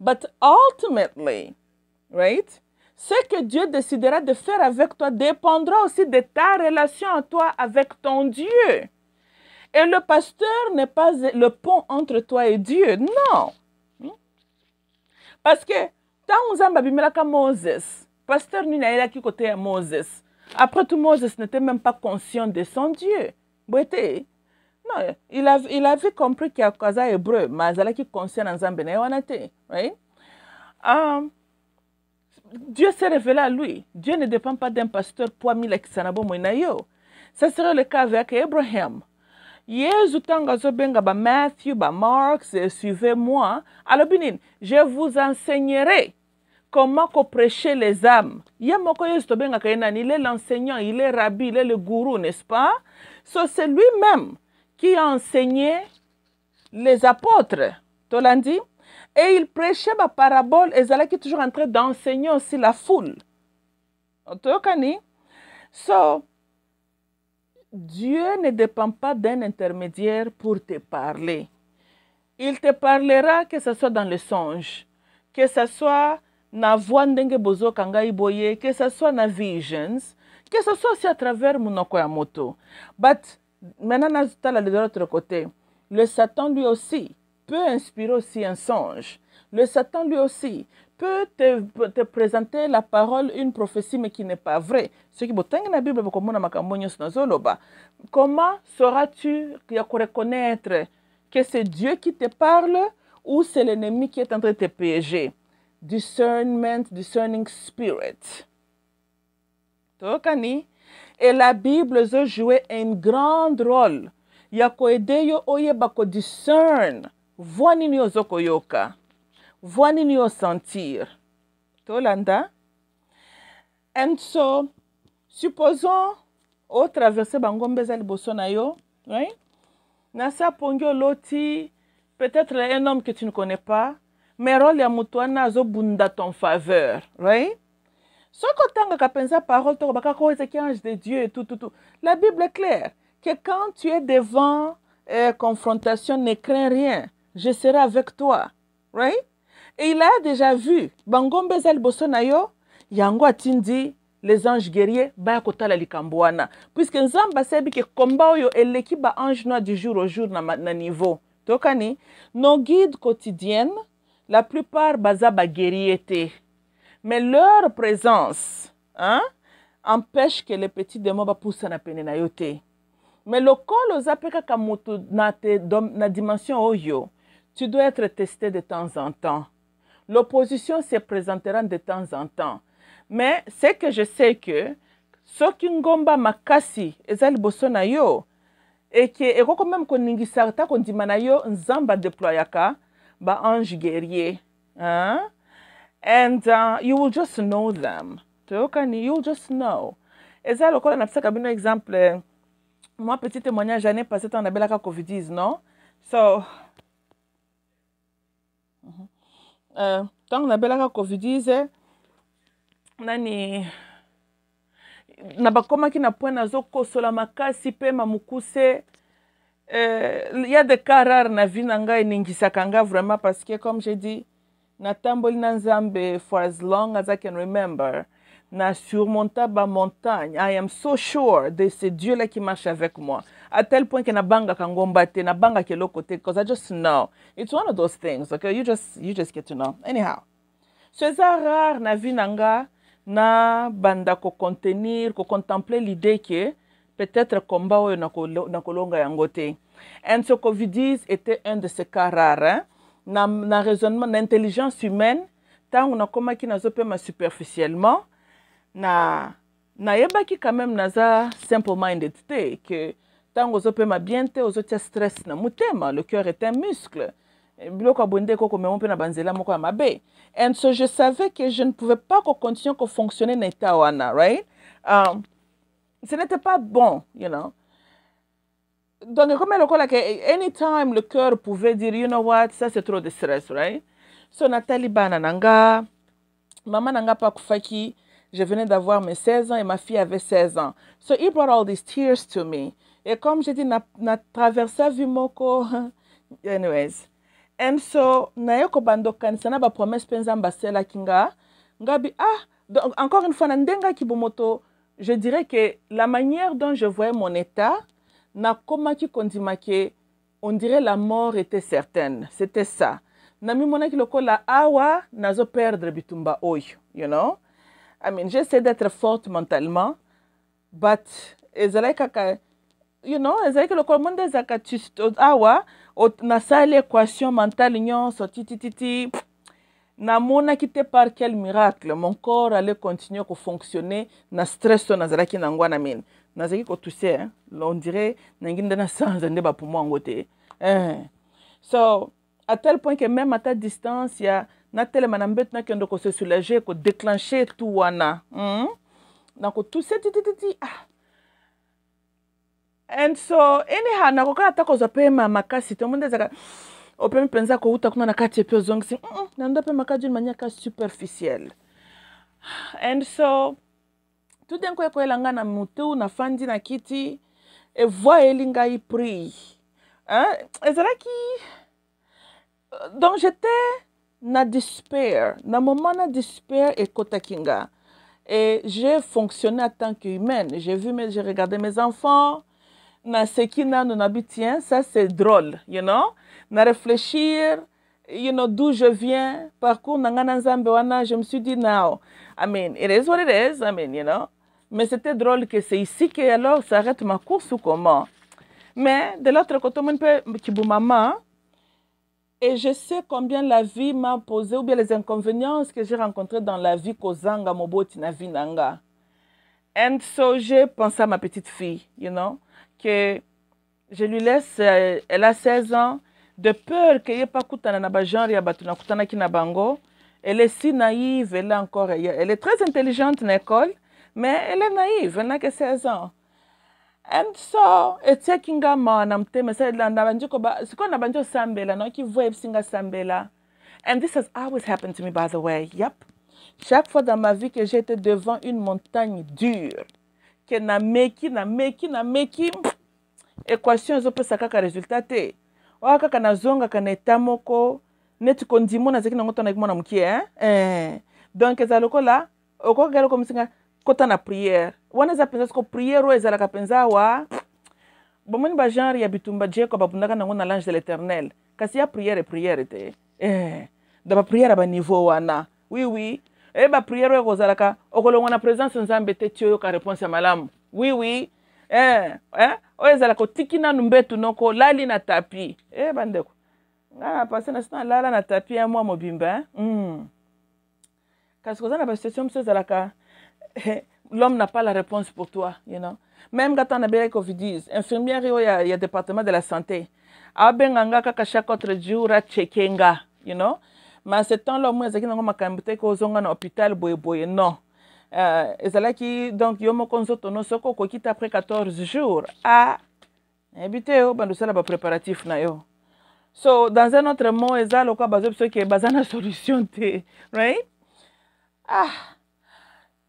But ultimately, right? Ce que Dieu décidera de faire avec toi dépendra aussi de ta relation à toi avec ton Dieu. Et le pasteur n'est pas le pont entre toi et Dieu, non. Hmm? Parce que tant Moses, pasteur qui côté Moses. Après tout, Moses n'était même pas conscient de son Dieu. voyez il, a, il avait compris qu'il y a cas hébreu mais il y a concerne na ye wana right? Dieu s'est révélé à lui. Dieu ne dépend pas d'un pasteur pour amener les bomoi na yo. Ça serait le cas avec Abraham. Jésus, tango azobenga ba Matthew, ba Mark, suivez-moi. Alors, je vous enseignerai comment prêcher les âmes. Ye moko il est l'enseignant, il est rabbi, il est le gourou, n'est-ce pas? c'est lui-même qui enseignait les apôtres. Tolandi. Et il prêchait ma parabole. Et Zala qui est toujours en train d'enseigner aussi la foule. Otokani. So, Dieu ne dépend pas d'un intermédiaire pour te parler. Il te parlera que ce soit dans le songe, que ce soit na voix ndenge bozo kangai que ce soit na visions, que ce soit aussi à travers monoko ya moto. But maintenant aller de l'autre côté, le Satan lui aussi peut inspirer aussi un songe. Le Satan lui aussi peut te, présenter la parole, une prophétie, mais qui n'est pas vraie. Ce qui la Bible, comment sauras-tu reconnaître que c'est Dieu qui te parle ou c'est l'ennemi qui est en train de te piéger? Discernment, discerning spirit. Tokani. Et la Bible a joué un grand rôle. Ya koedeyo oye bako discern. Voix nini ozokoyoka. Voix nini osentir. Tolanda. And so, supposons au traverser bangombe le Bosonayo, yo, right? Na sa pongyo loti peut-être un homme que tu ne connais pas, mais rôle ya n'a zo bunda ton faveur, right? soko otangaka mpenza parole to kobaka que les ange de dieu et tout, tout, tout. la bible est claire que quand tu es devant euh, confrontation ne crains rien je serai avec toi right et il a déjà vu bangombezel eza yo yango atindi les anges guerriers puisque kotala likambo wana puiske nzambe asebi ke komba oyo eleki baange noir du jour au jour na, na niveau tokani nos guides quotidiennes la plupart baza guerriers. te mais leur présence hein, empêche que les petits démons poussent à pene na Mais le col aux apeka kamutu na, te, na dimension oyo, tu dois être testé de temps en temps. L'opposition se présentera de temps en temps. Mais c'est que je sais que soki ngomba makasi bosona yo, et yo eko ekoki meme qu'on dit kondima dimana yo deployaka, ba anje guerrier hein? and uh, you will just know them toyokani you will just know eza lokola napisaka bino exemple mwa petit témoignage année passé ntango nabelaka covid-19 no? so ntango mhm. euh, nabelaka covid-19 nani na bakomaki na point nazokosola makasi mpe mamokuse eh, ya de cas rare na vie na ngai eningisaka nga vraiment parce que comme j'ai dit natamboli nzambe for as long as i can remember na surmonta montagne i am so sure de ce dieu là qui marche avec moi à tel point que nabangaka ngomba te nabangaka eloko te because i just know it's one of those things okay you just, you just get to know anyhow so eza rare na vie na nga contenir ko contempler l'idée que peut-être komba oyo kolonga yango te and so covid-10 était un de ces cas rares hein? na, na raisonnement na intelligence humaine ntango nakomaki nazopema superficiellement na nayebaki quand même naza simple minded te ke ntango ozopema bien te ozotia stress na motema le cœur est un muscle biloko abonde kokomema mpe na banzela moko ya mabe and so je savais que je ne pouvais pas kocontinue kofonctionne na etat wana right um, ce n'était pas bon you know Donc, comme elle a dit, anytime le cœur pouvait dire, you know what, ça c'est trop de stress, right? So, Nathalie Banananga, maman Nanga Pakufaki, je venais d'avoir mes 16 ans et ma fille avait 16 ans. So, he brought all these tears to me. Et comme j'ai dit, na, na traversé Vimoko, anyways. And so, nayoko sana ba promesse penza mbasela kinga, ah, donc, encore une fois, na kibomoto, je dirais que la manière dont je voyais mon état, na komaki kondimaki on dirait la mort était certaine c'était ça namimonaki lokola awa nazo perdre bitumba oyo you know i mean j'essaie d'être forte mentalement but like kaka you know like lokola monde ezalaka awa nasali équation mentale nyonso titititi namonaki te par quel miracle mon corps allait continuer kofonctionner na stress oyo nazalaki nango men mine nazalaki kotousie hein. on dirait nangi nde na sanze nde bapuma yango te hein. so à tel point que même ta distance ya a na mbeto se soulager soulage déclencher tout wana hmm. ti ti, ti ah. and so anyhow nakoka ata kozwa mpe makasi te omundu ezaka opemi mpenza kowuta kuna na kati epe ozongisi mm -mm, nanda pe maka d'une manière ka and so tudenko ekoyela ngai na motu nafandi na kiti evoyeli ngai prix ezalaki euh, donc j'étais na despair na moment na despair ekotaki nga et j'ai fonctionné en tant qu'humaine j'ai vu mais j'ai regardé mes enfants naseki nano nabi tien ça c'est drôle you know na réfléchir you know d'où je viens parcours na ngai na nzambe wana je me suis dit now i mean it is what it is i mean you know Mais c'était drôle que c'est ici que alors s'arrête ma course ou comment. Mais de l'autre côté, mon père, maman, et je sais combien la vie m'a posé ou bien les inconvénients que j'ai rencontrés dans la vie kozanga moboti na vinanga. And so j'ai pensé à ma petite fille, you know, que je lui laisse, euh, elle a 16 ans, de peur qu'elle n'ait pas kutana na genre Elle est si naïve, elle est encore, elle est très intelligente à l'école. Mais elle est naïve, elle n'a que 16 ans. And so etiaki nga mawa na mutema sikoyo na bandi osambela nayoki vua yebisi nga sambela and this has always happened to me by the way yep chaque fois dans ma vie que j'étais devant une montagne dure ke nameki nameki nameki équation ezopesa kaka résultat te oa kaka nazongaka na eta moko neti kondimo nazaki nango to nayeki mwana mokie eh. donc eza lokola okoka eloko misinga kota na priere wana eza mpenza soko priere oyo ezalaka mpenza awa bomoni bagenre ya bitumba jacob abundaka nango na lange de l'éternel kasi ya priere priere te eh, da bapriere ya baniveau wana wiwi oui, oui. bapriere oyo ekozalaka okolongwa na présence nzambe te ti oyoka réponse ya malamu wiwi oui. eh, eh, oyo ezalaka otiki nanu mbetu noko olali na tapi eh, bandeko ngai na pase na so nalala na tapi ya mwa mobimba eh? mm. kasi koza na basituation mosusu ezalaka l'homme n'a pas la réponse pour toi, you know. Même quand on a bien qu'on dise, infirmière il y a département de la santé. Abenganga ah, kaka chaque autre jour à checkenga, you know. Mais ce temps-là, moi, c'est que nous makambo te kozonga na hôpital boye boye, non. Euh, ezalaki donc yo moko nzoto no soko okokita après 14 jours a nayebi oh, te yo bandosala bapréparatife na yo so dans un autre mot eza lokola bazwa biso ke baza na solution te right ah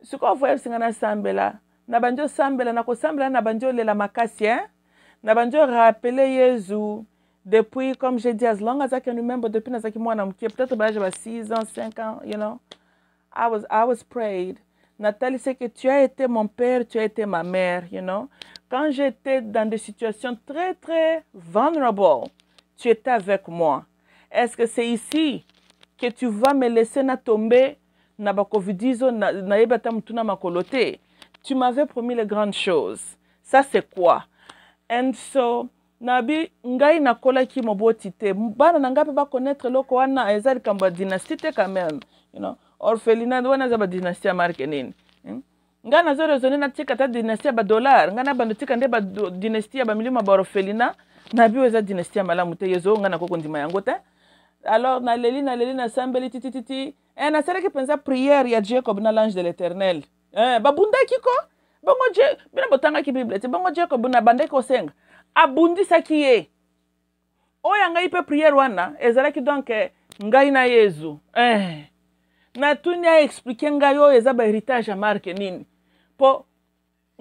sikoyo voya bisinga nasambela na banzi semblé, na kosambela na banzi olela makasi hein na pas orapele yezu depuis comme je dis as long as I can remember depuis nazaki mwana mokie peut-être balage ba 6 ans 5 ans you know i was, I was prayed natali c'est que tu as été mon père tu as été ma mère you know quand j'étais dans des situations très très vulnerable, tu étais avec moi est-ce que c'est ici que tu vas me laisser na tomber na bacovid izo nayebi ata motu na makolo te tu m'avais promis les grandes choses ça c'est quoi and so nabi ngai nakolaki moboti te bana na ngai mpe bakonaître eloko wana eza likambo ya dynastie te quand même you know? orphelinat wana eza badynastie ya marke nini hmm? ngai nazo raisonne natika ata dynastie ya badollar ngai nabandotika nde badynastie ya bamilio ma baorphelinat nabi oyo eza dynastie ya malamu te yezo ngai nakokondima yango te alors naleli naleli nasambeli titititi eh, nasalaki mpenza priere ya jacob na lange de l'éternel eh, babundaki ko bongo bino botangaki bible te bongo jacob na bandaki kosenga abundisaki ye oyo ngai mpe priere wana ezalaki donc eh, ngai na yezu eh. natuni aexplike ngai oyo eza bahéritage ya marke nini mpo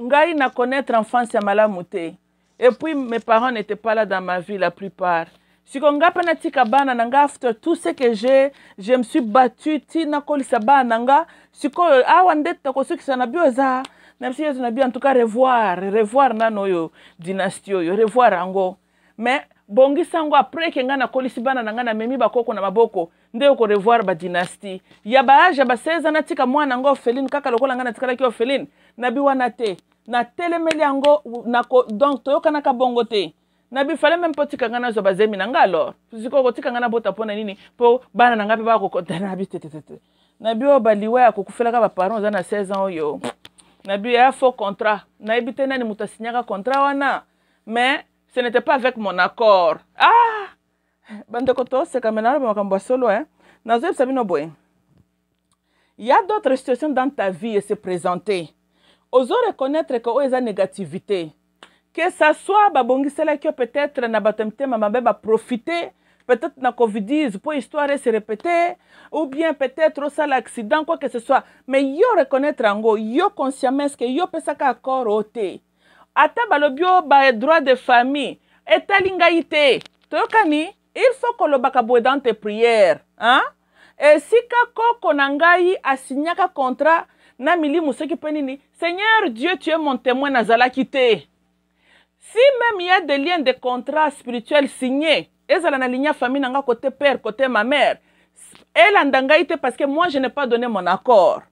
ngai na connaître enfance ya malamu te et puis mes parents n'étaient pas là dans ma vie la plupart siko ngai mpe natika bana na ngai after tout ce que je je me suis battu ti nakolisa bana na nga sikoyo awa nde tokosukisa na bino eza na biso yesu na bino antouka revoir revoir nano oyo dynastie oyo revoir yango mais bongisa yango après ke ngai nakolisi bana na ngai namemi bakoko na maboko nde okorevoir badynastie ya baage ya baseza natika mwana yango ofeline kaka lokola ngai natikalaki ofeline na bi wana te natelemeli yango donc toyokanaka bongo te na bifale meme mpo tika ngai nazwa bazemi na ngai alors sikoyo kotika ngai nabota mpo na nini mpo bana na ngai mpe bakokontana na bi tetetete na bi oyo baliwa ya kokufelaka baparent oza na 16 ans oyo na bi ya faux contrat nayebi te nani moto asinyaka contrat wana mais ce n'était pas avec mon accord ah bandeko toseka me naloba makambo ya solo e nazoyebisa bino boye ya d'autres situations dans ta vie e se présenter ozo reconnaître ke oyo eza négativité que ça soit babongiselaki que peut-être na bato ya ba profiter peut-être na covid pour pour histoire se répéter ou bien peut-être ça l'accident quoi que ce soit mais yo reconnaître ngo yo consciemment que yo opesaka accord o le ata balobi ba droit de famille et ngai tokani il faut que le boye dans tes prières hein? esika koko a signé asinyaka contrat na milimu soki mpe nini seigneur dieu tu es mon témoin nazalaki te si même il y a des liens de contrat spirituel signés, et ça ligne famille nanga côté père, côté ma mère, elle en été parce que moi je n'ai pas donné mon accord.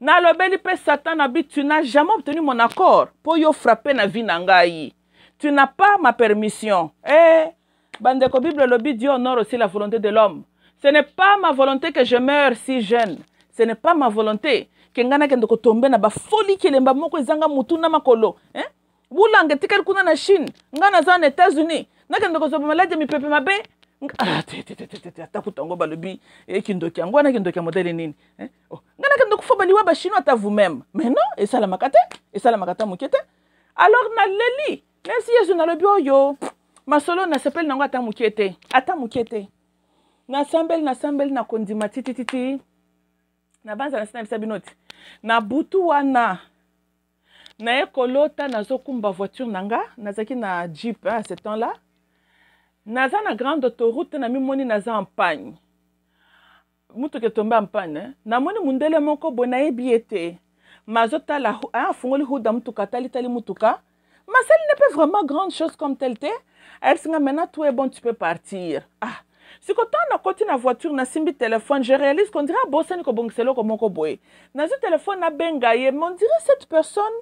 Na lobeli pe Satan abi tu n'as jamais obtenu mon accord pour yo frapper na vie nangai. Tu n'as pas ma permission. Eh bande la Bible lobi Dieu honore aussi la volonté de l'homme. Ce n'est pas ma volonté que je meure si jeune. Ce n'est pas ma volonté que ngana kende ko tomber na ba folie kelemba moko ezanga mutuna makolo. Hein? bulange tikali kuna na chine nga naza na états-unis nakende kozwa bamaladia mipepe mabe ah, atako ntango balobi ekindoki eh, yango wana ekindoki ya modele nini eh? oh, nga nakende kofa baliwa bachinois ata vous même mais non esalamaka te esalamaka ta moke te alors naleli nesi yesu nalobi oyo masolo nasepeli nango ata moke te ata moke te nasambeli nasambeli nakondima titititi nabanza na nsi na bisa bino ti na butu wana naye kolota nazokumba voiture na nga nazalaki na jeep a ce temps là naza na grande autoroute na mimoni naza empagne mutuka etombe empagne namoni mundele moko boye nayebi ye te mazotala afungoli huda mutuka atalitali mutuka ma celle n'est pas vraiment grande chose comme telle te ayebisinga maintenant toi bon tu peux partir ah siko ntango nakoti na voiture nasimbi telefone je réalise kondira abosani kobongisa eloko moko boye nazwi telefone nabenga ye mondire cette personne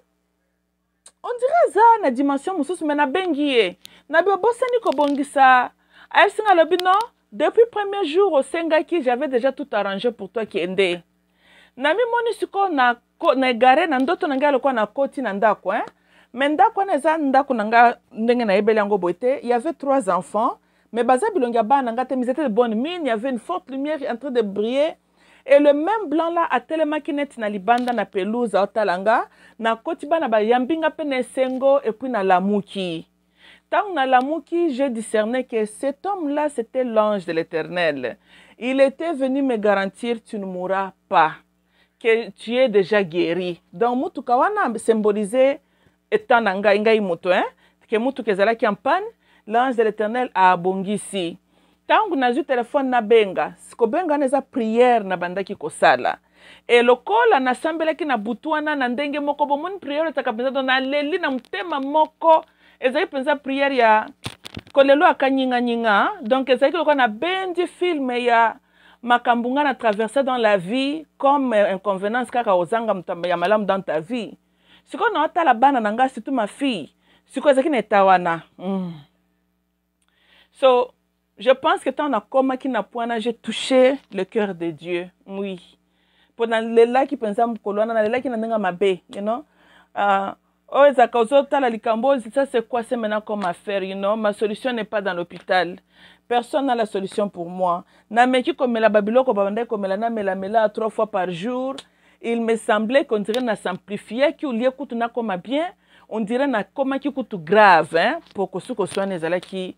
on dirait aza na dimension mosusu me nabengi ye na bi obosani kobongisa ayesinga alobi no depuis premier jour osengaki j'avais déjà tout arrangé pour toi kende na mimoni sikoyo na, na egare na ndoto na ngai lokwa na koti na ndako hein? me ndako wana eza ndako na nga ndenge nayebeli yango boye te yavait trois enfants me baza bilongi ya bana na nga te mais étaient de bonne mine yavait une forte lumière en train de briller et le même blanc là atelemaki neti na libanda na pelouse aotala nga nakoti bana bayambi nga mpe na esengo epui nalamuki ntango nalamuki je discerné que cet homme là c'était l'ange de l'éternel il était venu me garantir tu ne mourras pas que tu es déjà guéri donc motuka wana symbolise etan na ngai ngai moto hein ke motuka ezalaki en panne l'ange de l'éternel abongisi ntango nazwi telefone nabenga kobengana eza priere na bandaki kosala e lokola nasambelaki na butu wana na ndenge moko bomoni priere ezaka mpenza to naleli na motema moko ezali mpenza priere ya kolelo aka nyinganyinga donc ezalaki lokola nabendi filme ya makambo nga na traverse dans la vie comme inconvenance kaka ozanga moto ya malamu dans ta vie sikoyo naotala bana na ngai surtout ma fille sikoyo ezalaki na eta wana mm. so je pense que tant qui na point j'ai touché le cœur de Dieu oui mpona lelaki dans là là qui na ndenge you know sont oyo ezalaka ozotala likambo ça c'est quoi c'est maintenant comme affaire you know ma solution n'est pas dans l'hôpital personne n'a la solution pour moi nameki babiloko la trois fois par jour il me semblait qu'on dirait na simplifiaki qu'on comme bien on dirait ki kutu grave hein, po kosukoso wana ezalaki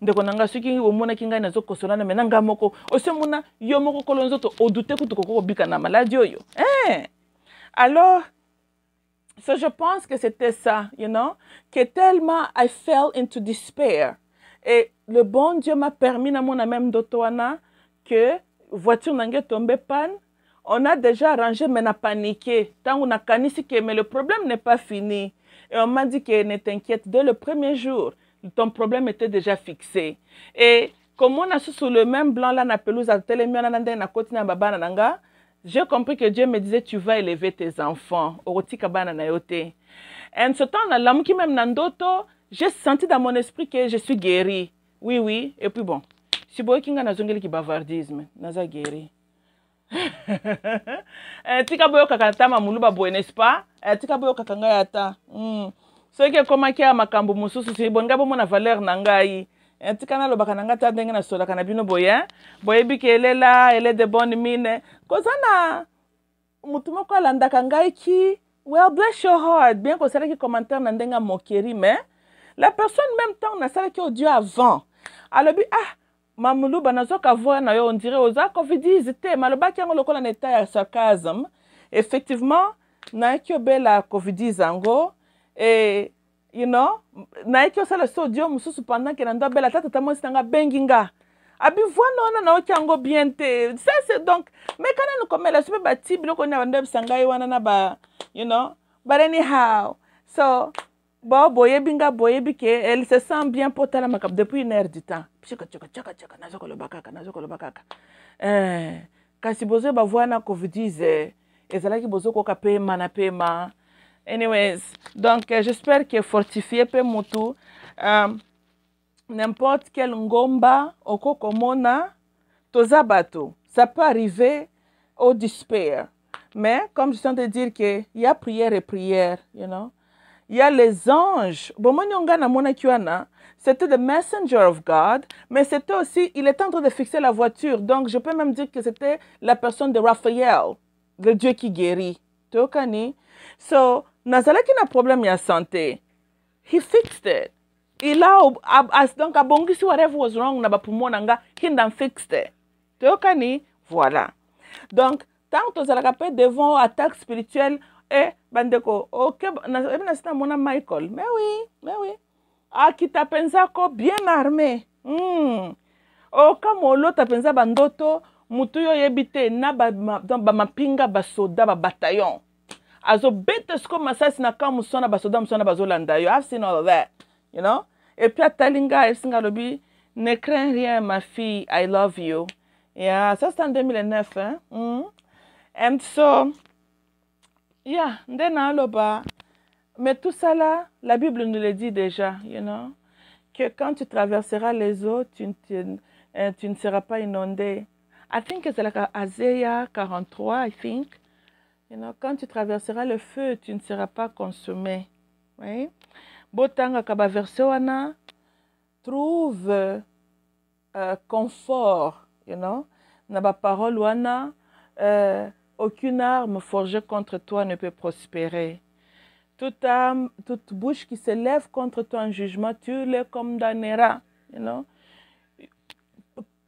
ndeko na ngai soki omonaki ngai nazokosola na me na ngai moko osemona yo moko kolo to odute kutu koko bika na maladie oyo hein? alors so je pense que c'était ça you know que tellement i fell into despair et le bon dieu m'a permis namona même d'otoana que voiture na ngai panne on a déjà arrangé mais na paniqué ntango nakanisi ke mais le problème n'est pas fini et on m'a dit que ne t'inquiète, dès le premier jour, ton problème était déjà fixé. Et comme on a su sur le même blanc là, na pelouse, j'ai compris que Dieu me disait, tu vas élever tes enfants. En ce temps, qui même j'ai senti dans mon esprit que je suis guérie. Oui, oui. Et puis bon, si vous avez qui bavardisme, naza guéri. Eh, tika boyo kaka tama muluba boy, n'est-ce pas? atika boyo kaka ngai ata mm. un ekomaki ya makambo si na valeur na ngai na na na bino boye hein? bikelela ele de bonne mine ki well bless your heart bien un commentaire na Je suis mokeri mais la personne même temps au Dieu avant alobi ah mamuluba nazoka voir na yo aux covid le malobaki yango lokola na sarcasm. » effectivement nayaki obela kovidis yango e you know nayaki osala studio mosusu pendant ke na ndo abela ata tata mwasi nanga abengi nga abi vwana wana nayoki yango bien te sase donc me kana ni komela so mpe bati biloko nini abando yebisa ngai wana na ba you know but anyhow so bo boyebi nga boyebi ke elle se sent bien mpo tala makambo depuis une heure du temps psikatsikatsikatsikaka nazokoloba kaka nazokoloba kaka eh, kasi bozoyeba vwana covidise eh, anyways donc euh, j'espère que fortifié peut euh, n'importe quel ngomba oko komona toza ça peut arriver au despair mais comme je suis de dire que y a prière et prière you know il y a les anges on na mona c'était le messenger of God, mais c'était aussi, il était en train de fixer la voiture. Donc, je peux même dire que c'était la personne de Raphaël le Dieu qui guérit. Tokani. So, nazalaki na problème ya santé. He fixed it. Ila as donc abongisi whatever was wrong na bapumo nanga, he done fixed it. Tokani. Voilà. Donc, tant la mpe devant attaque spirituelle et eh, bandeko OK na na sina mona michael mais oui mais oui akita mpenza ko bien armé mm. okamwa olota pensa bandoto motu oyo oyebi ba na ba basoda ba bataillon. sikoyo masasi na ka mosu wana basoda mosu wana You have seen all of that you know et atali nga ayebisi nga ne crains rien ma fille i love you yeah ça c'est en 2009 hein? mm. and so yeah nde naaloba mais tout ça là la bible nous le dit déjà you know que quand tu traverseras les eaux tu, tu, tu ne seras pas inondé I think it's like Isaiah 43, I think. You know, quand tu traverseras le feu, tu ne seras pas consumé. Oui. « Botanga trouve euh, confort, you know. Naba parole euh, aucune arme forgée contre toi ne peut prospérer. Toute âme toute bouche qui se lève contre toi en jugement, tu le condamneras, you know.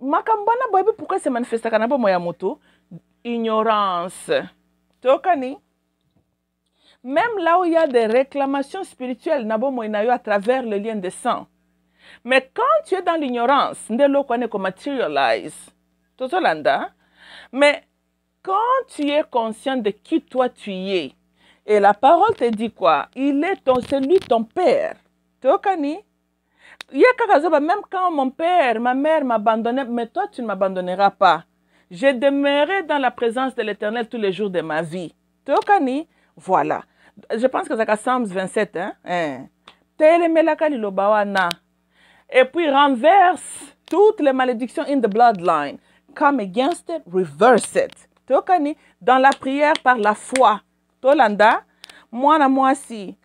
makambo pourquoi pourquoi manifeste esemanifestaka na bomoi ya ignorance tokani même là où il y a des réclamations spirituelles n'abo bomoi à travers le lien de sang mais quand tu es dans l'ignorance ndelo eloko ko materialize totolanda hein? mais quand tu es conscient de qui toi tu es et la parole te dit quoi il est ton ce ton père tokani même quand mon père, ma mère m'abandonnaient, mais toi, tu ne m'abandonneras pas. Je demeuré dans la présence de l'Éternel tous les jours de ma vie. Tokani, voilà. Je pense que c'est Psalms 27, hein? hein. Et puis renverse toutes les malédictions in the bloodline. Come against it, reverse it. Tokani, dans la prière par la foi. Tolanda, moi, moi, si.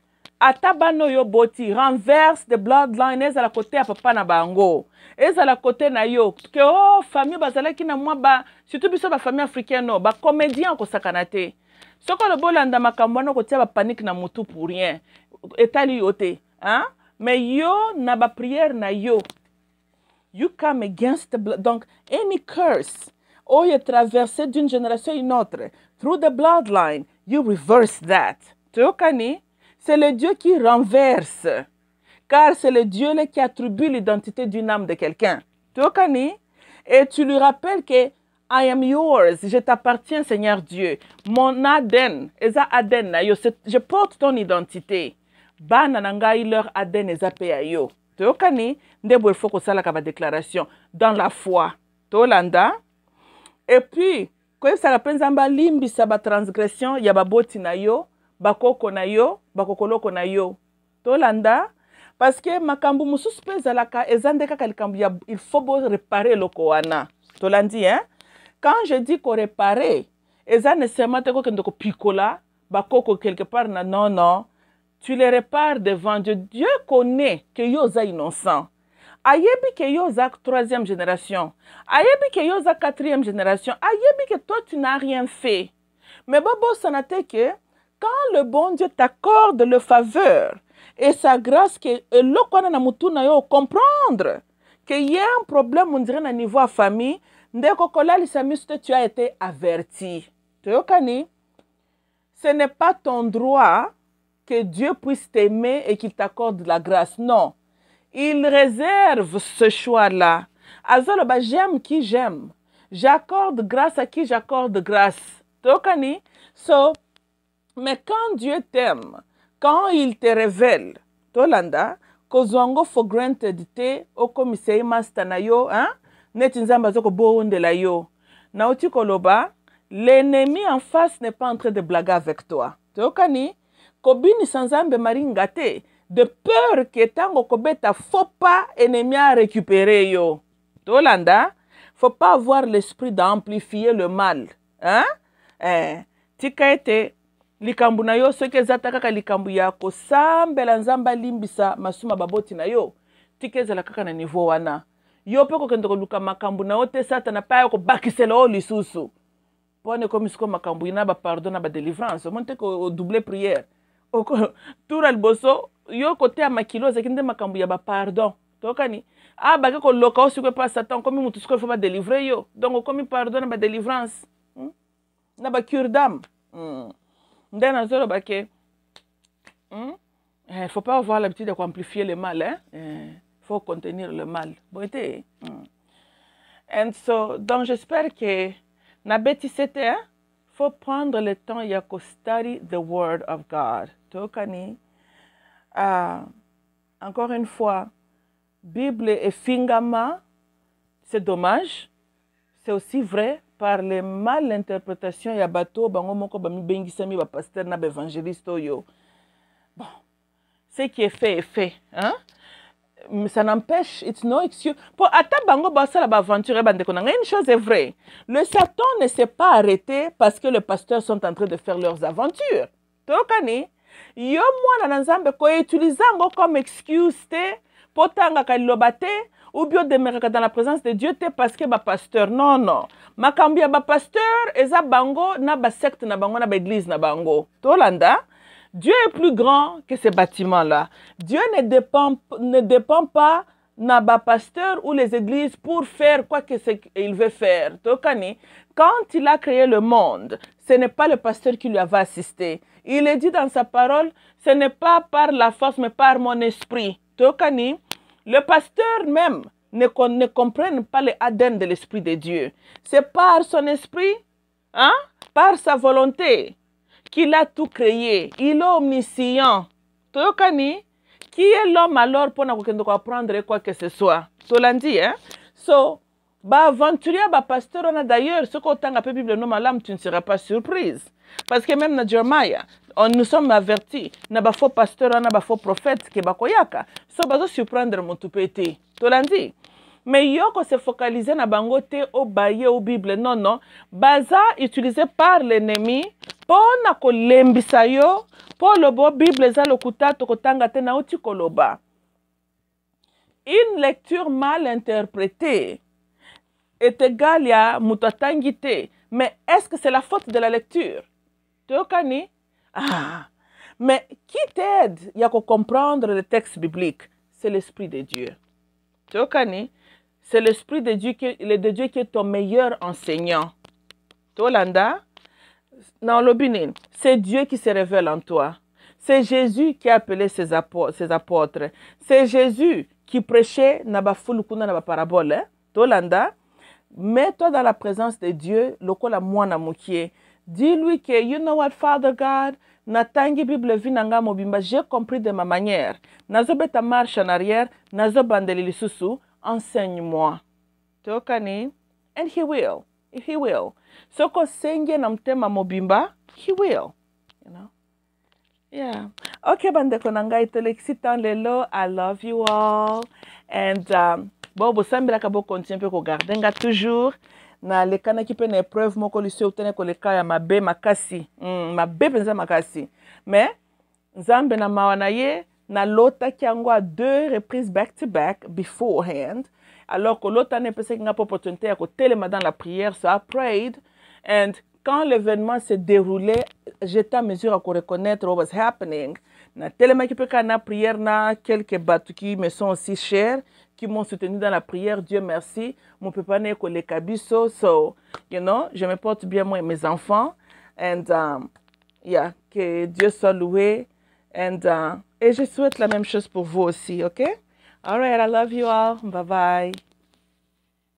ata bana oyo boti renverse the bloodline ezala kote ya papa na bango ezala kote na yo ke o oh, famille bazalaki na mwa ba surtout biso bafamille africaine o bacomédien kosakana te soki olobi olanda makambo wana okotia bapanike na motu pour rien etali yo te mais yo na bapriere na yo you come against the blood. donc any curse oyo traversé d'une génération à une autre through the bloodline you reverse that toyokani C'est le Dieu qui renverse, car c'est le Dieu qui attribue l'identité d'une âme de quelqu'un. Tu Et tu lui rappelles que I am yours, je t'appartiens, Seigneur Dieu. Mon Aden, Eza Aden, je porte ton identité. Bana nangai leur Aden, Eza Peayo. Tu okani, ndebo il faut que ça la déclaration dans la foi. Tolanda. Et puis, quand ça la limbi sa ba transgression, yaba na yo bakoko na yo bakokoloko na yo tolanda que que mosusu mpe la kaka ya il faut réparer le wana tolandi hein quand je dis réparer eza nécessairement te kokende picola bakoko quelque part na non non tu les répares devant dieu dieu connaît que yo innocent ayebi que yo oza troisième génération ayebi que yo oza quatrième génération ayebi que toi tu n'as rien fait mais bobo te que quand le bon Dieu t'accorde le faveur et sa grâce que le na mutuna yo comprendre qu'il y a un problème on dirait à niveau famille ndeko kolalisa tu as été averti toyokani ce n'est pas ton droit que Dieu puisse t'aimer et qu'il t'accorde la grâce non il réserve ce choix là azoloba j'aime qui j'aime j'accorde grâce à qui j'accorde grâce toyokani so mais quand Dieu t'aime, quand il te révèle, tolanda, kozwango fogranted te, okomisei commissaire yo, hein? neti nzambe azokobondela yo nauti koloba l'ennemi en face n'est pas en train de blaguer avec toi toyokani kobinisa nzambe maringa de peur que tango kobeta faux pas ennemi récupérer, yo tolanda faut pas avoir l'esprit d'amplifier le mal hein? Eh, tika likambo na yo soki eza ta kaka likambo ya kosambela nzambe alimbisa masuma baboti na yo tika ezala kaka na nivo wana yo mpe kokende koluka makambo na yo te satana mpe aya kobakisela oyo lisusu mpona ekomi sikoyo makambo na bapardon na badelivrance omoni te odouble priere tuna liboso yo koteya makilo ozalaki nde makambo ya bapardon tokani abake ah, koloka o sikoyo mpa satan okomi motu sikoyo fo badelivre yo donc okomi pardon na badelivrance hmm? na bacure dame mm. Il ne hmm, eh, faut pas avoir l'habitude de amplifier le mal Il hein, eh, faut contenir le mal Bon, hmm. so donc j'espère que la hein, faut prendre le temps de study the word of god ah, encore une fois bible et fingama, c'est dommage c'est aussi vrai par les mal y ya bateau, bango moko ba pasteur na baévangéliste oyo bon ce qui est fait est fait hein? ça n'empêche it's no excuse po atabango bango basala baaventure ya eh, bande na Rien une chose est vraie le satan ne s'est pas arrêté parce que les pasteurs sont en train de faire leurs aventures y yo moi na nzambe koutilize yango comme excuse te po tanga liloba ou bien dans la présence de Dieu tu parce que ba pasteur non non ba pasteur ça, bango na ba secte na bango na ba église na bango tolanda Dieu est plus grand que ces bâtiments là Dieu ne dépend ne dépend pas na ba pasteur ou les églises pour faire quoi que ce qu'il veut faire tokani quand il a créé le monde ce n'est pas le pasteur qui lui avait assisté il est dit dans sa parole ce n'est pas par la force mais par mon esprit tokani le pasteur même ne, ne pas les ADN de l'Esprit de Dieu. C'est par son esprit, hein, par sa volonté, qu'il a tout créé. Il est omniscient. Toyokani, qui est l'homme alors pour nous apprendre quoi que ce soit? dit, hein? So, bah, aventurier, bah, pasteur, on a d'ailleurs, ce qu'on t'a Bible, non, lame, tu ne seras pas surprise parce que même na jeremia on, nous sommes avertis na bafaux pasteur na bafaux prophète ke bakoyaka so mon motu mpe te mais me yo focaliser na bango te obaye au bible non non baza utilisé par l'ennemi pour na kolembisa yo mpo le o bible za lokuta tokotanga te uti koloba une lecture mal interprétée est égale à mutatangité mais est ce que c'est la faute de la lecture tokani ah. ah. Mais qui t'aide à comprendre le texte biblique C'est l'Esprit de Dieu. c'est l'Esprit de Dieu, qui, Dieu qui est ton meilleur enseignant. Tolanda, dans l'obinin c'est Dieu qui se révèle en toi. C'est Jésus qui a appelé ses, apôtres. C'est Jésus qui prêchait na na parabole. Hein? Tolanda, mets-toi dans la présence de Dieu, le la na Dis-lui que, you know what, Father God, natangi Bible vinanga mobimba, j'ai compris de ma manière. Nazobeta marche en arrière, nazobandeli lisusu, enseigne-moi. Tokani? And he will. if He will. Soko senge na mtema mobimba, he will. You know? Yeah. Okay, bande konanga ngai tan lelo. I love you all. And um, bon, bosambelaka bokontinue mpe kogarde nga toujours nalekanaki mpe na épreuve moko lisio eutani koleka ya mabe makasi mm, mabe mpenza makasi me nzambe na mawa na ye nalotaki yango a deux reprise back to back beforehand alors kolota na epesaki nga mpo opportunité ya kotelema dans la prière so prayed and quand l'événement se déroulé j'étais mesure à koreconnaître what was happening natelemaki mpe kaka na prière na quelques batuki me sont aussi chers qui m'ont soutenu dans la prière. Dieu merci. Mon papa n'est que les cabisso. So, you know, je me porte bien, moi et mes enfants. And, um, yeah, que Dieu soit loué. And, uh, et je souhaite la même chose pour vous aussi, OK? All right, I love you all. Bye-bye.